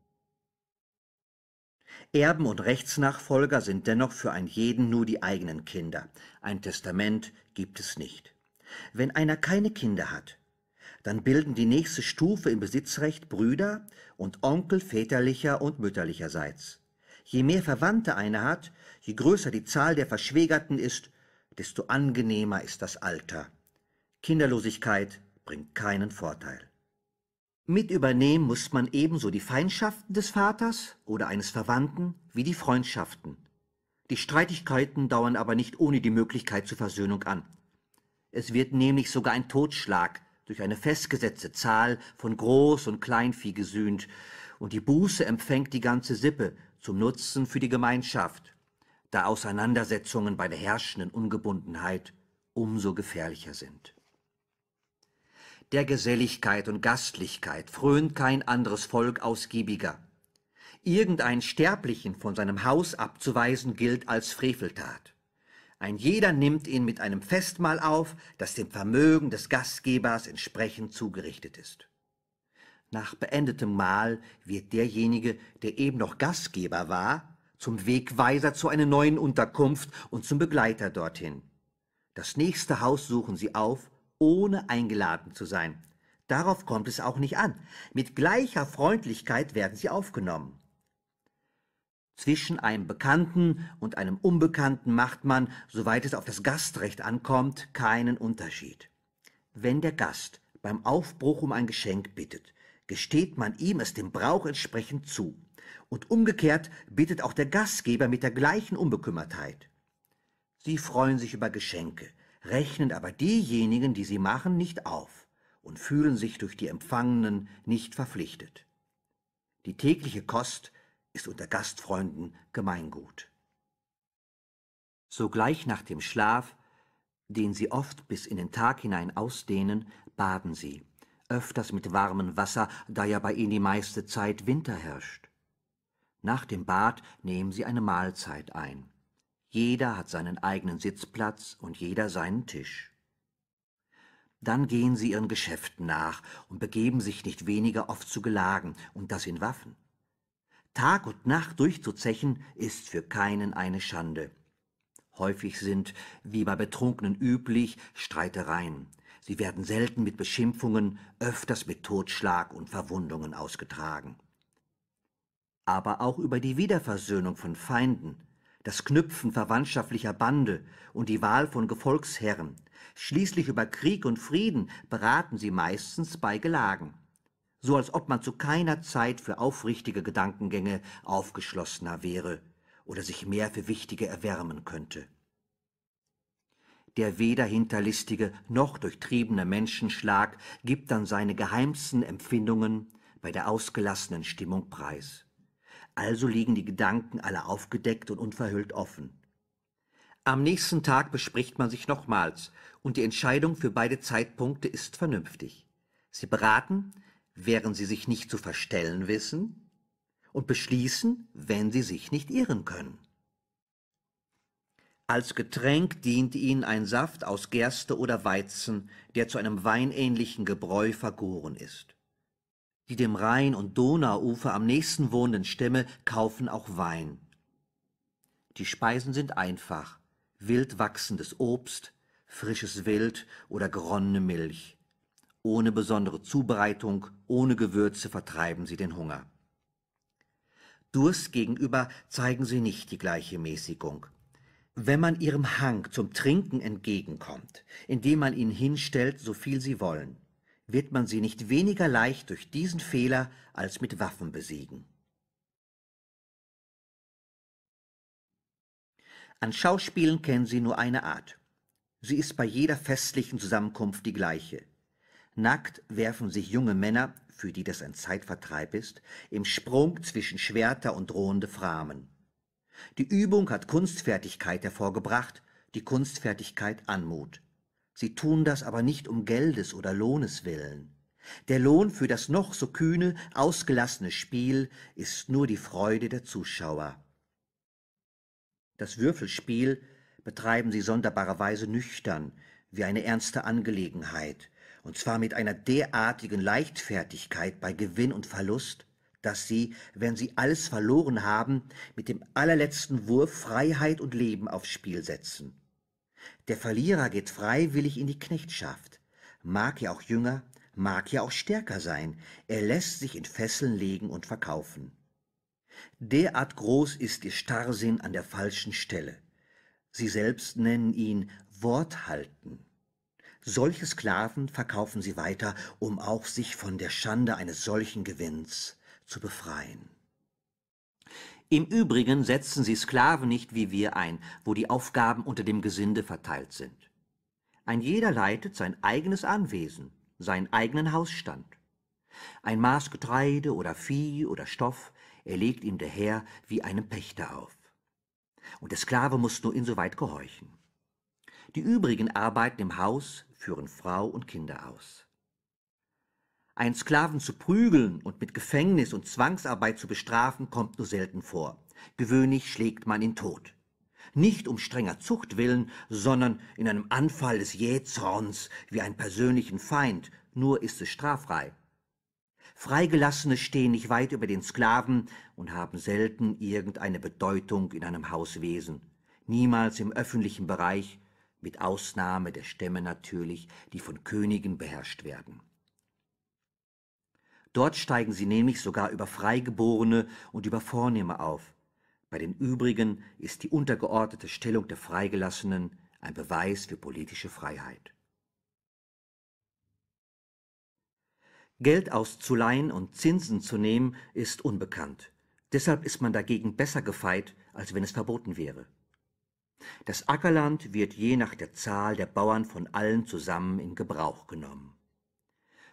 Erben und Rechtsnachfolger sind dennoch für einen jeden nur die eigenen Kinder. Ein Testament gibt es nicht. Wenn einer keine Kinder hat, dann bilden die nächste Stufe im Besitzrecht Brüder und Onkel väterlicher und mütterlicherseits. Je mehr Verwandte einer hat, je größer die Zahl der Verschwägerten ist, desto angenehmer ist das Alter. Kinderlosigkeit bringt keinen Vorteil. Mit übernehmen muss man ebenso die Feindschaften des Vaters oder eines Verwandten wie die Freundschaften. Die Streitigkeiten dauern aber nicht ohne die Möglichkeit zur Versöhnung an. Es wird nämlich sogar ein Totschlag durch eine festgesetzte Zahl von Groß- und Kleinvieh gesühnt, und die Buße empfängt die ganze Sippe zum Nutzen für die Gemeinschaft, da Auseinandersetzungen bei der herrschenden Ungebundenheit umso gefährlicher sind der Geselligkeit und Gastlichkeit fröhnt kein anderes Volk ausgiebiger. Irgendeinen Sterblichen von seinem Haus abzuweisen gilt als Freveltat. Ein jeder nimmt ihn mit einem Festmahl auf, das dem Vermögen des Gastgebers entsprechend zugerichtet ist. Nach beendetem Mahl wird derjenige, der eben noch Gastgeber war, zum Wegweiser zu einer neuen Unterkunft und zum Begleiter dorthin. Das nächste Haus suchen sie auf ohne eingeladen zu sein. Darauf kommt es auch nicht an. Mit gleicher Freundlichkeit werden sie aufgenommen. Zwischen einem Bekannten und einem Unbekannten macht man, soweit es auf das Gastrecht ankommt, keinen Unterschied. Wenn der Gast beim Aufbruch um ein Geschenk bittet, gesteht man ihm es dem Brauch entsprechend zu. Und umgekehrt bittet auch der Gastgeber mit der gleichen Unbekümmertheit. Sie freuen sich über Geschenke, rechnen aber diejenigen, die sie machen, nicht auf und fühlen sich durch die Empfangenen nicht verpflichtet. Die tägliche Kost ist unter Gastfreunden Gemeingut. Sogleich nach dem Schlaf, den sie oft bis in den Tag hinein ausdehnen, baden sie, öfters mit warmem Wasser, da ja bei ihnen die meiste Zeit Winter herrscht. Nach dem Bad nehmen sie eine Mahlzeit ein. Jeder hat seinen eigenen Sitzplatz und jeder seinen Tisch. Dann gehen sie ihren Geschäften nach und begeben sich nicht weniger oft zu Gelagen, und das in Waffen. Tag und Nacht durchzuzechen ist für keinen eine Schande. Häufig sind, wie bei Betrunkenen üblich, Streitereien. Sie werden selten mit Beschimpfungen, öfters mit Totschlag und Verwundungen ausgetragen. Aber auch über die Wiederversöhnung von Feinden das Knüpfen verwandtschaftlicher Bande und die Wahl von Gefolgsherren. Schließlich über Krieg und Frieden beraten sie meistens bei Gelagen. So als ob man zu keiner Zeit für aufrichtige Gedankengänge aufgeschlossener wäre oder sich mehr für wichtige erwärmen könnte. Der weder hinterlistige noch durchtriebene Menschenschlag gibt dann seine geheimsten Empfindungen bei der ausgelassenen Stimmung preis also liegen die Gedanken alle aufgedeckt und unverhüllt offen. Am nächsten Tag bespricht man sich nochmals und die Entscheidung für beide Zeitpunkte ist vernünftig. Sie beraten, während sie sich nicht zu verstellen wissen, und beschließen, wenn sie sich nicht irren können. Als Getränk dient ihnen ein Saft aus Gerste oder Weizen, der zu einem weinähnlichen Gebräu vergoren ist. Die dem Rhein- und Donauufer am nächsten wohnenden Stämme kaufen auch Wein. Die Speisen sind einfach, wild wachsendes Obst, frisches Wild oder geronnene Milch. Ohne besondere Zubereitung, ohne Gewürze vertreiben sie den Hunger. Durst gegenüber zeigen sie nicht die gleiche Mäßigung. Wenn man ihrem Hang zum Trinken entgegenkommt, indem man ihnen hinstellt, so viel sie wollen, wird man sie nicht weniger leicht durch diesen Fehler als mit Waffen besiegen. An Schauspielen kennen sie nur eine Art. Sie ist bei jeder festlichen Zusammenkunft die gleiche. Nackt werfen sich junge Männer, für die das ein Zeitvertreib ist, im Sprung zwischen Schwerter und drohende Framen. Die Übung hat Kunstfertigkeit hervorgebracht, die Kunstfertigkeit Anmut. Sie tun das aber nicht um Geldes oder Lohnes willen. Der Lohn für das noch so kühne, ausgelassene Spiel ist nur die Freude der Zuschauer. Das Würfelspiel betreiben sie sonderbarerweise nüchtern, wie eine ernste Angelegenheit, und zwar mit einer derartigen Leichtfertigkeit bei Gewinn und Verlust, dass sie, wenn sie alles verloren haben, mit dem allerletzten Wurf Freiheit und Leben aufs Spiel setzen. Der Verlierer geht freiwillig in die Knechtschaft, mag ja auch jünger, mag ja auch stärker sein, er lässt sich in Fesseln legen und verkaufen. Derart groß ist ihr Starrsinn an der falschen Stelle. Sie selbst nennen ihn Worthalten. Solche Sklaven verkaufen sie weiter, um auch sich von der Schande eines solchen Gewinns zu befreien. Im Übrigen setzen sie Sklaven nicht wie wir ein, wo die Aufgaben unter dem Gesinde verteilt sind. Ein jeder leitet sein eigenes Anwesen, seinen eigenen Hausstand. Ein Maß Getreide oder Vieh oder Stoff, erlegt ihm der Herr wie einem Pächter auf. Und der Sklave muss nur insoweit gehorchen. Die übrigen Arbeiten im Haus führen Frau und Kinder aus. Einen Sklaven zu prügeln und mit Gefängnis und Zwangsarbeit zu bestrafen, kommt nur selten vor. Gewöhnlich schlägt man ihn tot. Nicht um strenger Zucht willen, sondern in einem Anfall des Jähzorns wie einen persönlichen Feind, nur ist es straffrei. Freigelassene stehen nicht weit über den Sklaven und haben selten irgendeine Bedeutung in einem Hauswesen. Niemals im öffentlichen Bereich, mit Ausnahme der Stämme natürlich, die von Königen beherrscht werden. Dort steigen sie nämlich sogar über Freigeborene und über Vornehme auf. Bei den übrigen ist die untergeordnete Stellung der Freigelassenen ein Beweis für politische Freiheit. Geld auszuleihen und Zinsen zu nehmen ist unbekannt. Deshalb ist man dagegen besser gefeit, als wenn es verboten wäre. Das Ackerland wird je nach der Zahl der Bauern von allen zusammen in Gebrauch genommen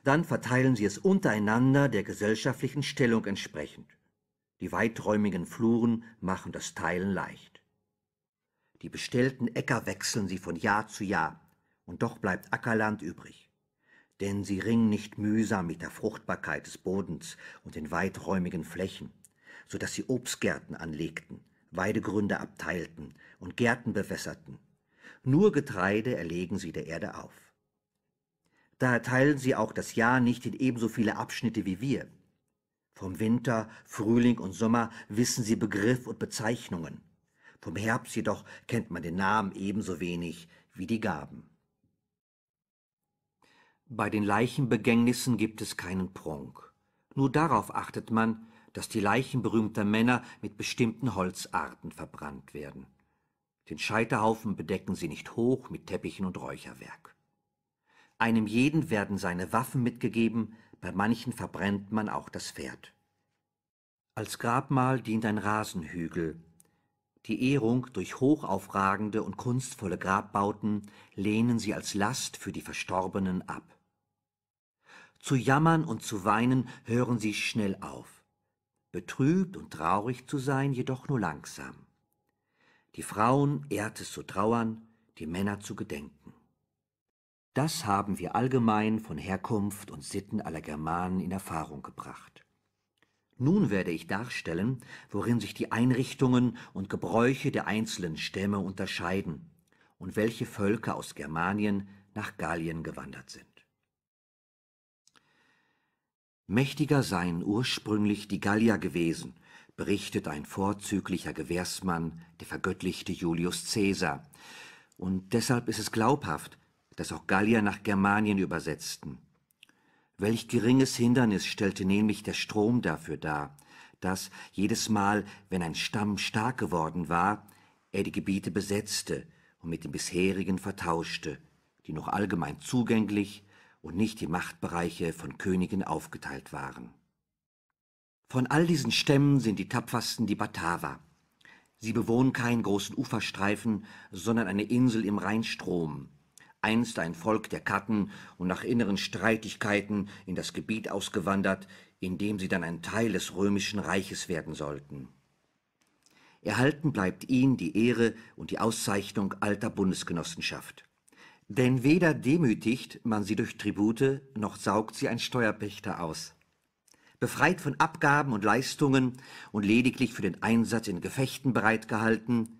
dann verteilen sie es untereinander der gesellschaftlichen Stellung entsprechend. Die weiträumigen Fluren machen das Teilen leicht. Die bestellten Äcker wechseln sie von Jahr zu Jahr, und doch bleibt Ackerland übrig. Denn sie ringen nicht mühsam mit der Fruchtbarkeit des Bodens und den weiträumigen Flächen, so dass sie Obstgärten anlegten, Weidegründe abteilten und Gärten bewässerten. Nur Getreide erlegen sie der Erde auf. Daher teilen sie auch das Jahr nicht in ebenso viele Abschnitte wie wir. Vom Winter, Frühling und Sommer wissen sie Begriff und Bezeichnungen. Vom Herbst jedoch kennt man den Namen ebenso wenig wie die Gaben. Bei den Leichenbegängnissen gibt es keinen Prunk. Nur darauf achtet man, dass die Leichen berühmter Männer mit bestimmten Holzarten verbrannt werden. Den Scheiterhaufen bedecken sie nicht hoch mit Teppichen und Räucherwerk. Einem jeden werden seine Waffen mitgegeben, bei manchen verbrennt man auch das Pferd. Als Grabmal dient ein Rasenhügel. Die Ehrung durch hochaufragende und kunstvolle Grabbauten lehnen sie als Last für die Verstorbenen ab. Zu jammern und zu weinen hören sie schnell auf. Betrübt und traurig zu sein jedoch nur langsam. Die Frauen ehrt es zu trauern, die Männer zu gedenken. Das haben wir allgemein von Herkunft und Sitten aller Germanen in Erfahrung gebracht. Nun werde ich darstellen, worin sich die Einrichtungen und Gebräuche der einzelnen Stämme unterscheiden und welche Völker aus Germanien nach Gallien gewandert sind. Mächtiger seien ursprünglich die Gallier gewesen, berichtet ein vorzüglicher Gewährsmann, der vergöttlichte Julius Caesar. Und deshalb ist es glaubhaft, das auch Gallier nach Germanien übersetzten. Welch geringes Hindernis stellte nämlich der Strom dafür dar, dass jedes Mal, wenn ein Stamm stark geworden war, er die Gebiete besetzte und mit den bisherigen vertauschte, die noch allgemein zugänglich und nicht die Machtbereiche von Königen aufgeteilt waren. Von all diesen Stämmen sind die tapfersten die Bataver. Sie bewohnen keinen großen Uferstreifen, sondern eine Insel im Rheinstrom, einst ein Volk der Katten und nach inneren Streitigkeiten in das Gebiet ausgewandert, in dem sie dann ein Teil des römischen Reiches werden sollten. Erhalten bleibt ihnen die Ehre und die Auszeichnung alter Bundesgenossenschaft. Denn weder demütigt man sie durch Tribute, noch saugt sie ein Steuerpächter aus. Befreit von Abgaben und Leistungen und lediglich für den Einsatz in Gefechten bereitgehalten,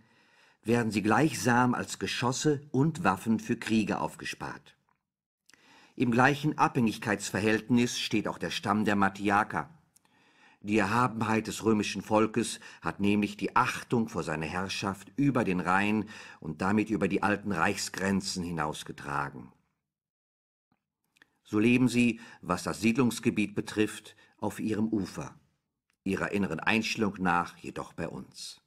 werden sie gleichsam als Geschosse und Waffen für Kriege aufgespart. Im gleichen Abhängigkeitsverhältnis steht auch der Stamm der Mattiaker. Die Erhabenheit des römischen Volkes hat nämlich die Achtung vor seiner Herrschaft über den Rhein und damit über die alten Reichsgrenzen hinausgetragen. So leben sie, was das Siedlungsgebiet betrifft, auf ihrem Ufer, ihrer inneren Einstellung nach jedoch bei uns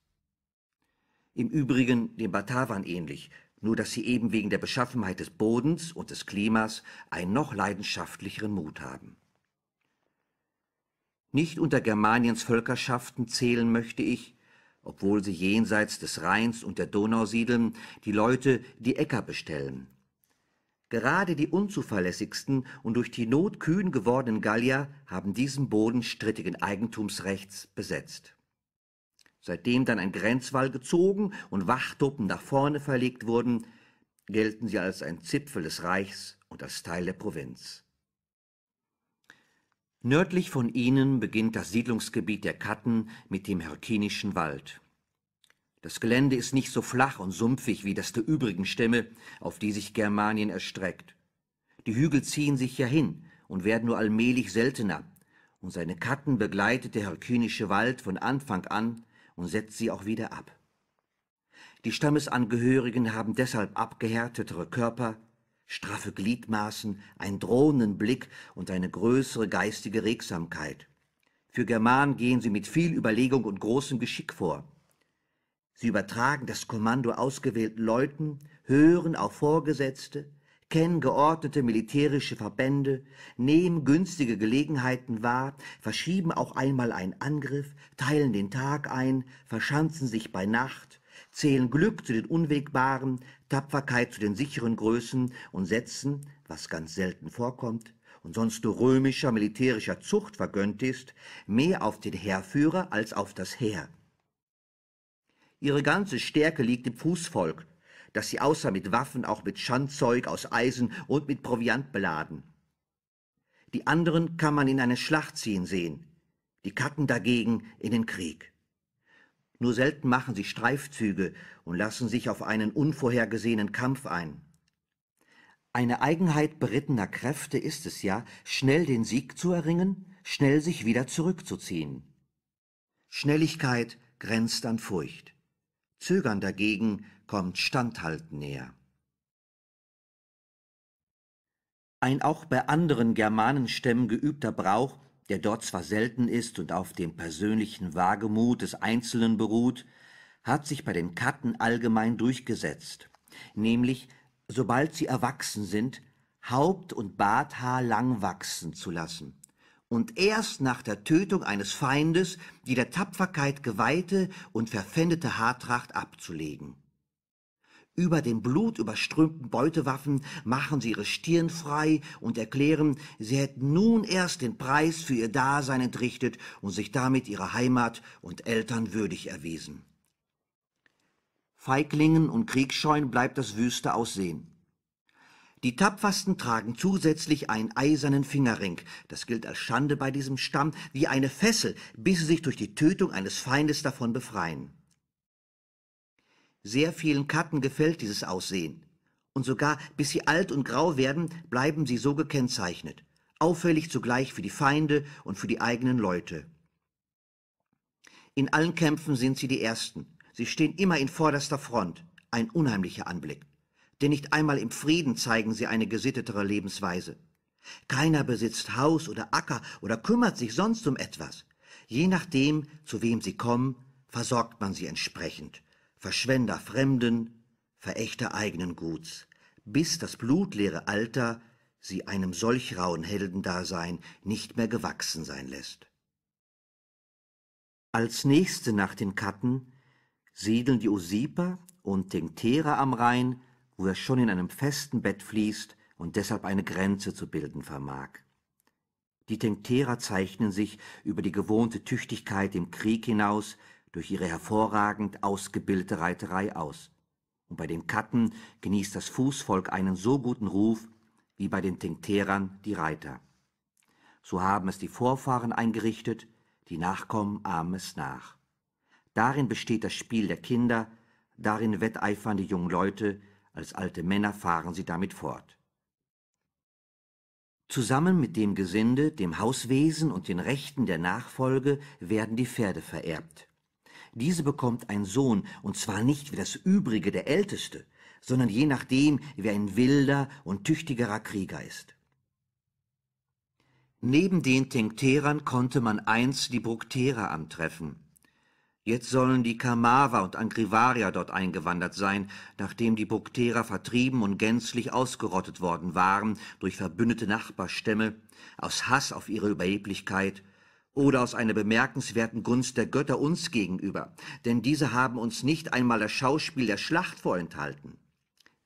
im Übrigen den Batavern ähnlich, nur dass sie eben wegen der Beschaffenheit des Bodens und des Klimas einen noch leidenschaftlicheren Mut haben. Nicht unter Germaniens Völkerschaften zählen möchte ich, obwohl sie jenseits des Rheins und der Donau siedeln, die Leute, die Äcker bestellen. Gerade die unzuverlässigsten und durch die Not kühn gewordenen Gallier haben diesen Boden strittigen Eigentumsrechts besetzt. Seitdem dann ein Grenzwall gezogen und Wachtuppen nach vorne verlegt wurden, gelten sie als ein Zipfel des Reichs und als Teil der Provinz. Nördlich von ihnen beginnt das Siedlungsgebiet der Katten mit dem Herkinischen Wald. Das Gelände ist nicht so flach und sumpfig wie das der übrigen Stämme, auf die sich Germanien erstreckt. Die Hügel ziehen sich ja hin und werden nur allmählich seltener, und seine Katten begleitet der Herkynische Wald von Anfang an und setzt sie auch wieder ab. Die Stammesangehörigen haben deshalb abgehärtetere Körper, straffe Gliedmaßen, einen drohenden Blick und eine größere geistige Regsamkeit. Für Germanen gehen sie mit viel Überlegung und großem Geschick vor. Sie übertragen das Kommando ausgewählten Leuten, hören auf Vorgesetzte, Ken geordnete militärische Verbände, nehmen günstige Gelegenheiten wahr, verschieben auch einmal einen Angriff, teilen den Tag ein, verschanzen sich bei Nacht, zählen Glück zu den Unwegbaren, Tapferkeit zu den sicheren Größen und setzen, was ganz selten vorkommt, und sonst nur römischer militärischer Zucht vergönnt ist, mehr auf den Heerführer als auf das Heer. Ihre ganze Stärke liegt im Fußvolk, dass sie außer mit Waffen auch mit Schandzeug aus Eisen und mit Proviant beladen. Die anderen kann man in eine Schlacht ziehen sehen, die Katten dagegen in den Krieg. Nur selten machen sie Streifzüge und lassen sich auf einen unvorhergesehenen Kampf ein. Eine Eigenheit berittener Kräfte ist es ja, schnell den Sieg zu erringen, schnell sich wieder zurückzuziehen. Schnelligkeit grenzt an Furcht. Zögern dagegen kommt Standhalten näher. Ein auch bei anderen Germanenstämmen geübter Brauch, der dort zwar selten ist und auf dem persönlichen Wagemut des Einzelnen beruht, hat sich bei den Katten allgemein durchgesetzt, nämlich, sobald sie erwachsen sind, Haupt- und Barthaar lang wachsen zu lassen und erst nach der Tötung eines Feindes die der Tapferkeit geweihte und verpfändete Haartracht abzulegen. Über den blutüberströmten Beutewaffen machen sie ihre Stirn frei und erklären, sie hätten nun erst den Preis für ihr Dasein entrichtet und sich damit ihrer Heimat und Eltern würdig erwiesen. Feiglingen und Kriegsscheuen bleibt das wüste Aussehen. Die Tapfersten tragen zusätzlich einen eisernen Fingerring. Das gilt als Schande bei diesem Stamm wie eine Fessel, bis sie sich durch die Tötung eines Feindes davon befreien. Sehr vielen Katten gefällt dieses Aussehen. Und sogar bis sie alt und grau werden, bleiben sie so gekennzeichnet, auffällig zugleich für die Feinde und für die eigenen Leute. In allen Kämpfen sind sie die Ersten. Sie stehen immer in vorderster Front. Ein unheimlicher Anblick. Denn nicht einmal im Frieden zeigen sie eine gesittetere Lebensweise. Keiner besitzt Haus oder Acker oder kümmert sich sonst um etwas. Je nachdem, zu wem sie kommen, versorgt man sie entsprechend Verschwender fremden, Verächter eigenen Guts, bis das blutleere Alter sie einem solch rauen Heldendasein nicht mehr gewachsen sein lässt. Als nächste nach den Katten siedeln die Usiper und Tenctera am Rhein, wo er schon in einem festen Bett fließt und deshalb eine Grenze zu bilden vermag. Die Tenctera zeichnen sich über die gewohnte Tüchtigkeit im Krieg hinaus durch ihre hervorragend ausgebildete Reiterei aus. Und bei den Katten genießt das Fußvolk einen so guten Ruf wie bei den Tinkterern die Reiter. So haben es die Vorfahren eingerichtet, die Nachkommen ahmen es nach. Darin besteht das Spiel der Kinder, darin wetteifern die jungen Leute, als alte Männer fahren sie damit fort. Zusammen mit dem Gesinde, dem Hauswesen und den Rechten der Nachfolge werden die Pferde vererbt. Diese bekommt einen Sohn, und zwar nicht wie das übrige der Älteste, sondern je nachdem, wie ein wilder und tüchtigerer Krieger ist. Neben den Tenkterern konnte man einst die Brukterer antreffen. Jetzt sollen die Kamava und Angrivarier dort eingewandert sein, nachdem die Brukterer vertrieben und gänzlich ausgerottet worden waren durch verbündete Nachbarstämme, aus Hass auf ihre Überheblichkeit oder aus einer bemerkenswerten Gunst der Götter uns gegenüber, denn diese haben uns nicht einmal das Schauspiel der Schlacht vorenthalten.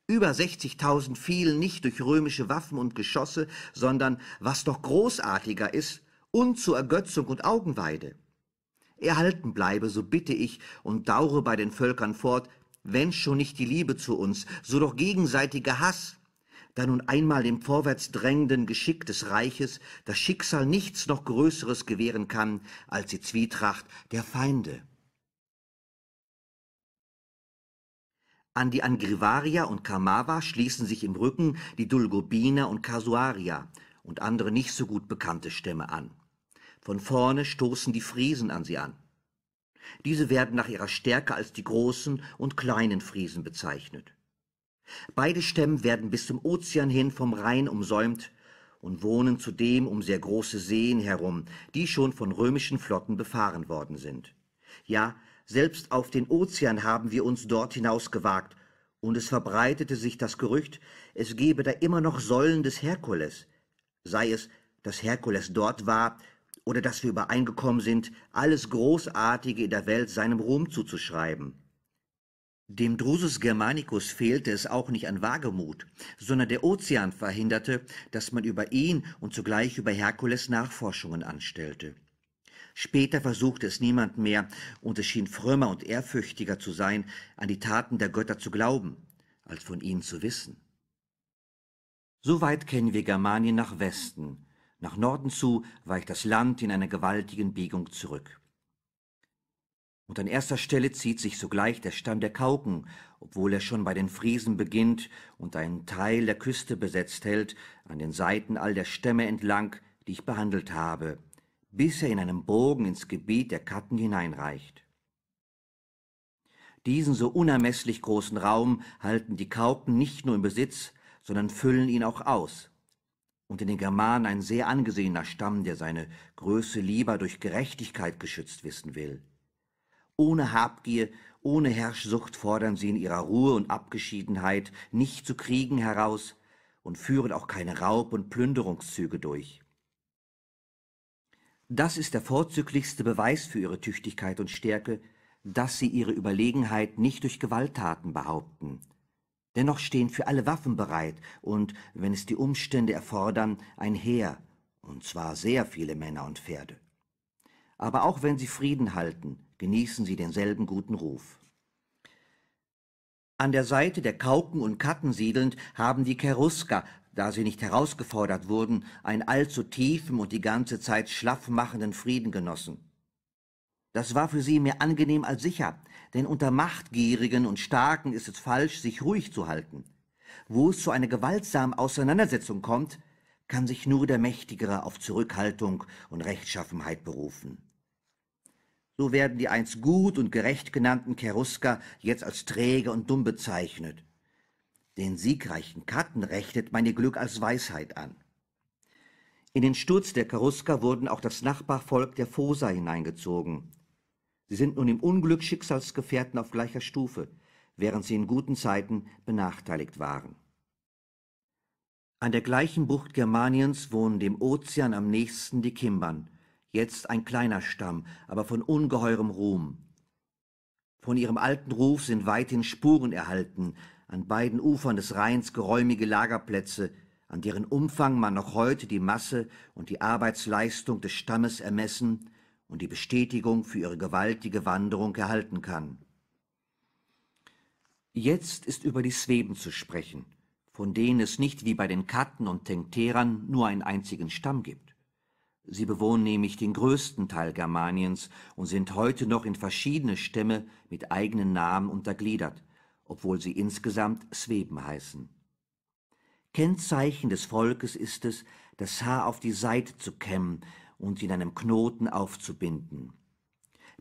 Über 60.000 fielen nicht durch römische Waffen und Geschosse, sondern, was noch großartiger ist, und zur Ergötzung und Augenweide. Erhalten bleibe, so bitte ich, und daure bei den Völkern fort, wenn schon nicht die Liebe zu uns, so doch gegenseitiger Hass, da nun einmal dem vorwärts drängenden Geschick des Reiches das Schicksal nichts noch Größeres gewähren kann als die Zwietracht der Feinde. An die Angrivaria und Kamava schließen sich im Rücken die Dulgobiner und Kasuaria und andere nicht so gut bekannte Stämme an. Von vorne stoßen die Friesen an sie an. Diese werden nach ihrer Stärke als die großen und kleinen Friesen bezeichnet. Beide Stämme werden bis zum Ozean hin vom Rhein umsäumt und wohnen zudem um sehr große Seen herum, die schon von römischen Flotten befahren worden sind. Ja, selbst auf den Ozean haben wir uns dort hinausgewagt, und es verbreitete sich das Gerücht, es gebe da immer noch Säulen des Herkules, sei es, dass Herkules dort war, oder dass wir übereingekommen sind, alles Großartige in der Welt seinem Ruhm zuzuschreiben. Dem Drusus Germanicus fehlte es auch nicht an Wagemut, sondern der Ozean verhinderte, dass man über ihn und zugleich über Herkules Nachforschungen anstellte. Später versuchte es niemand mehr, und es schien frömmer und ehrfürchtiger zu sein, an die Taten der Götter zu glauben, als von ihnen zu wissen. Soweit kennen wir Germanien nach Westen. Nach Norden zu weicht das Land in einer gewaltigen Biegung zurück. Und an erster Stelle zieht sich sogleich der Stamm der Kauken, obwohl er schon bei den Friesen beginnt und einen Teil der Küste besetzt hält, an den Seiten all der Stämme entlang, die ich behandelt habe, bis er in einem Bogen ins Gebiet der Katten hineinreicht. Diesen so unermesslich großen Raum halten die Kauken nicht nur im Besitz, sondern füllen ihn auch aus. Und in den Germanen ein sehr angesehener Stamm, der seine Größe lieber durch Gerechtigkeit geschützt wissen will. Ohne Habgier, ohne Herrschsucht fordern sie in ihrer Ruhe und Abgeschiedenheit nicht zu Kriegen heraus und führen auch keine Raub- und Plünderungszüge durch. Das ist der vorzüglichste Beweis für ihre Tüchtigkeit und Stärke, dass sie ihre Überlegenheit nicht durch Gewalttaten behaupten. Dennoch stehen für alle Waffen bereit und, wenn es die Umstände erfordern, ein Heer, und zwar sehr viele Männer und Pferde. Aber auch wenn sie Frieden halten, genießen sie denselben guten Ruf. An der Seite der Kauken und Katten siedelnd haben die Kerusker, da sie nicht herausgefordert wurden, einen allzu tiefen und die ganze Zeit schlaff machenden Frieden genossen. Das war für sie mehr angenehm als sicher, denn unter Machtgierigen und Starken ist es falsch, sich ruhig zu halten. Wo es zu einer gewaltsamen Auseinandersetzung kommt, kann sich nur der Mächtigere auf Zurückhaltung und Rechtschaffenheit berufen. So werden die einst gut und gerecht genannten Cherusker jetzt als träge und dumm bezeichnet. Den siegreichen Katten rechnet man ihr Glück als Weisheit an. In den Sturz der Cherusker wurden auch das Nachbarvolk der Fosa hineingezogen. Sie sind nun im Unglück Schicksalsgefährten auf gleicher Stufe, während sie in guten Zeiten benachteiligt waren. An der gleichen Bucht Germaniens wohnen dem Ozean am nächsten die Kimbern, jetzt ein kleiner Stamm, aber von ungeheurem Ruhm. Von ihrem alten Ruf sind weithin Spuren erhalten, an beiden Ufern des Rheins geräumige Lagerplätze, an deren Umfang man noch heute die Masse und die Arbeitsleistung des Stammes ermessen und die Bestätigung für ihre gewaltige Wanderung erhalten kann. Jetzt ist über die Sweben zu sprechen, von denen es nicht wie bei den Katten und Tenkterern nur einen einzigen Stamm gibt. Sie bewohnen nämlich den größten Teil Germaniens und sind heute noch in verschiedene Stämme mit eigenen Namen untergliedert, obwohl sie insgesamt Sweben heißen. Kennzeichen des Volkes ist es, das Haar auf die Seite zu kämmen und in einem Knoten aufzubinden.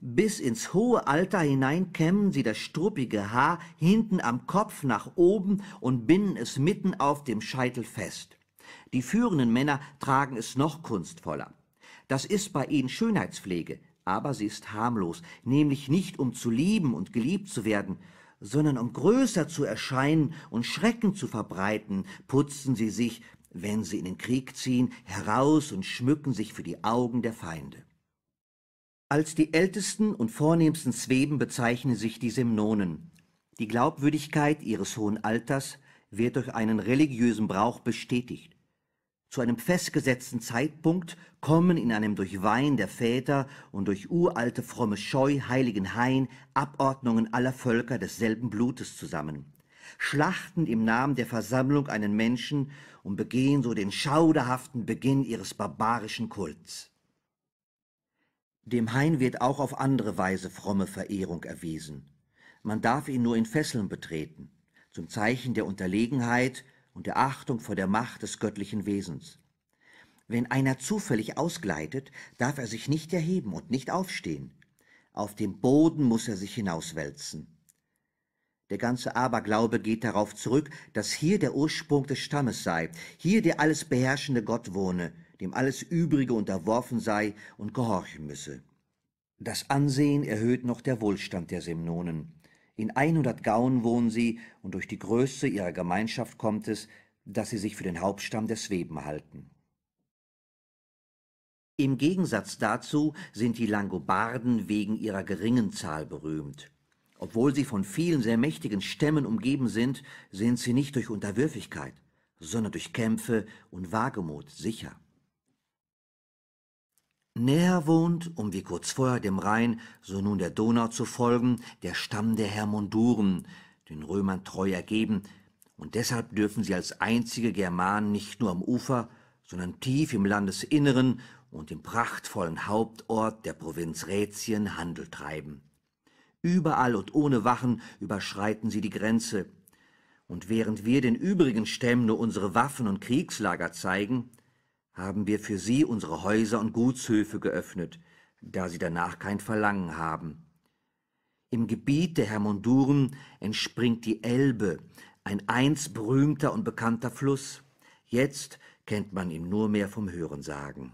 Bis ins hohe Alter hinein kämmen sie das struppige Haar hinten am Kopf nach oben und binden es mitten auf dem Scheitel fest. Die führenden Männer tragen es noch kunstvoller. Das ist bei ihnen Schönheitspflege, aber sie ist harmlos, nämlich nicht um zu lieben und geliebt zu werden, sondern um größer zu erscheinen und Schrecken zu verbreiten, putzen sie sich, wenn sie in den Krieg ziehen, heraus und schmücken sich für die Augen der Feinde. Als die ältesten und vornehmsten Zweben bezeichnen sich die Semnonen. Die Glaubwürdigkeit ihres hohen Alters wird durch einen religiösen Brauch bestätigt. Zu einem festgesetzten Zeitpunkt kommen in einem durch Wein der Väter und durch uralte fromme Scheu heiligen Hain Abordnungen aller Völker desselben Blutes zusammen, schlachten im Namen der Versammlung einen Menschen und begehen so den schauderhaften Beginn ihres barbarischen Kults. Dem Hain wird auch auf andere Weise fromme Verehrung erwiesen. Man darf ihn nur in Fesseln betreten, zum Zeichen der Unterlegenheit und der Achtung vor der Macht des göttlichen Wesens. Wenn einer zufällig ausgleitet, darf er sich nicht erheben und nicht aufstehen. Auf dem Boden muss er sich hinauswälzen. Der ganze Aberglaube geht darauf zurück, dass hier der Ursprung des Stammes sei, hier der alles beherrschende Gott wohne, dem alles Übrige unterworfen sei und gehorchen müsse. Das Ansehen erhöht noch der Wohlstand der Semnonen. In 100 Gauen wohnen sie, und durch die Größe ihrer Gemeinschaft kommt es, dass sie sich für den Hauptstamm der Sweben halten. Im Gegensatz dazu sind die Langobarden wegen ihrer geringen Zahl berühmt. Obwohl sie von vielen sehr mächtigen Stämmen umgeben sind, sind sie nicht durch Unterwürfigkeit, sondern durch Kämpfe und Wagemut sicher. Näher wohnt, um wie kurz vorher dem Rhein, so nun der Donau zu folgen, der Stamm der Hermunduren, den Römern treu ergeben, und deshalb dürfen sie als einzige Germanen nicht nur am Ufer, sondern tief im Landesinneren und im prachtvollen Hauptort der Provinz Rätien Handel treiben. Überall und ohne Wachen überschreiten sie die Grenze. Und während wir den übrigen Stämmen nur unsere Waffen und Kriegslager zeigen, haben wir für sie unsere Häuser und Gutshöfe geöffnet, da sie danach kein Verlangen haben. Im Gebiet der Hermonduren entspringt die Elbe, ein einst berühmter und bekannter Fluss. Jetzt kennt man ihn nur mehr vom Hörensagen.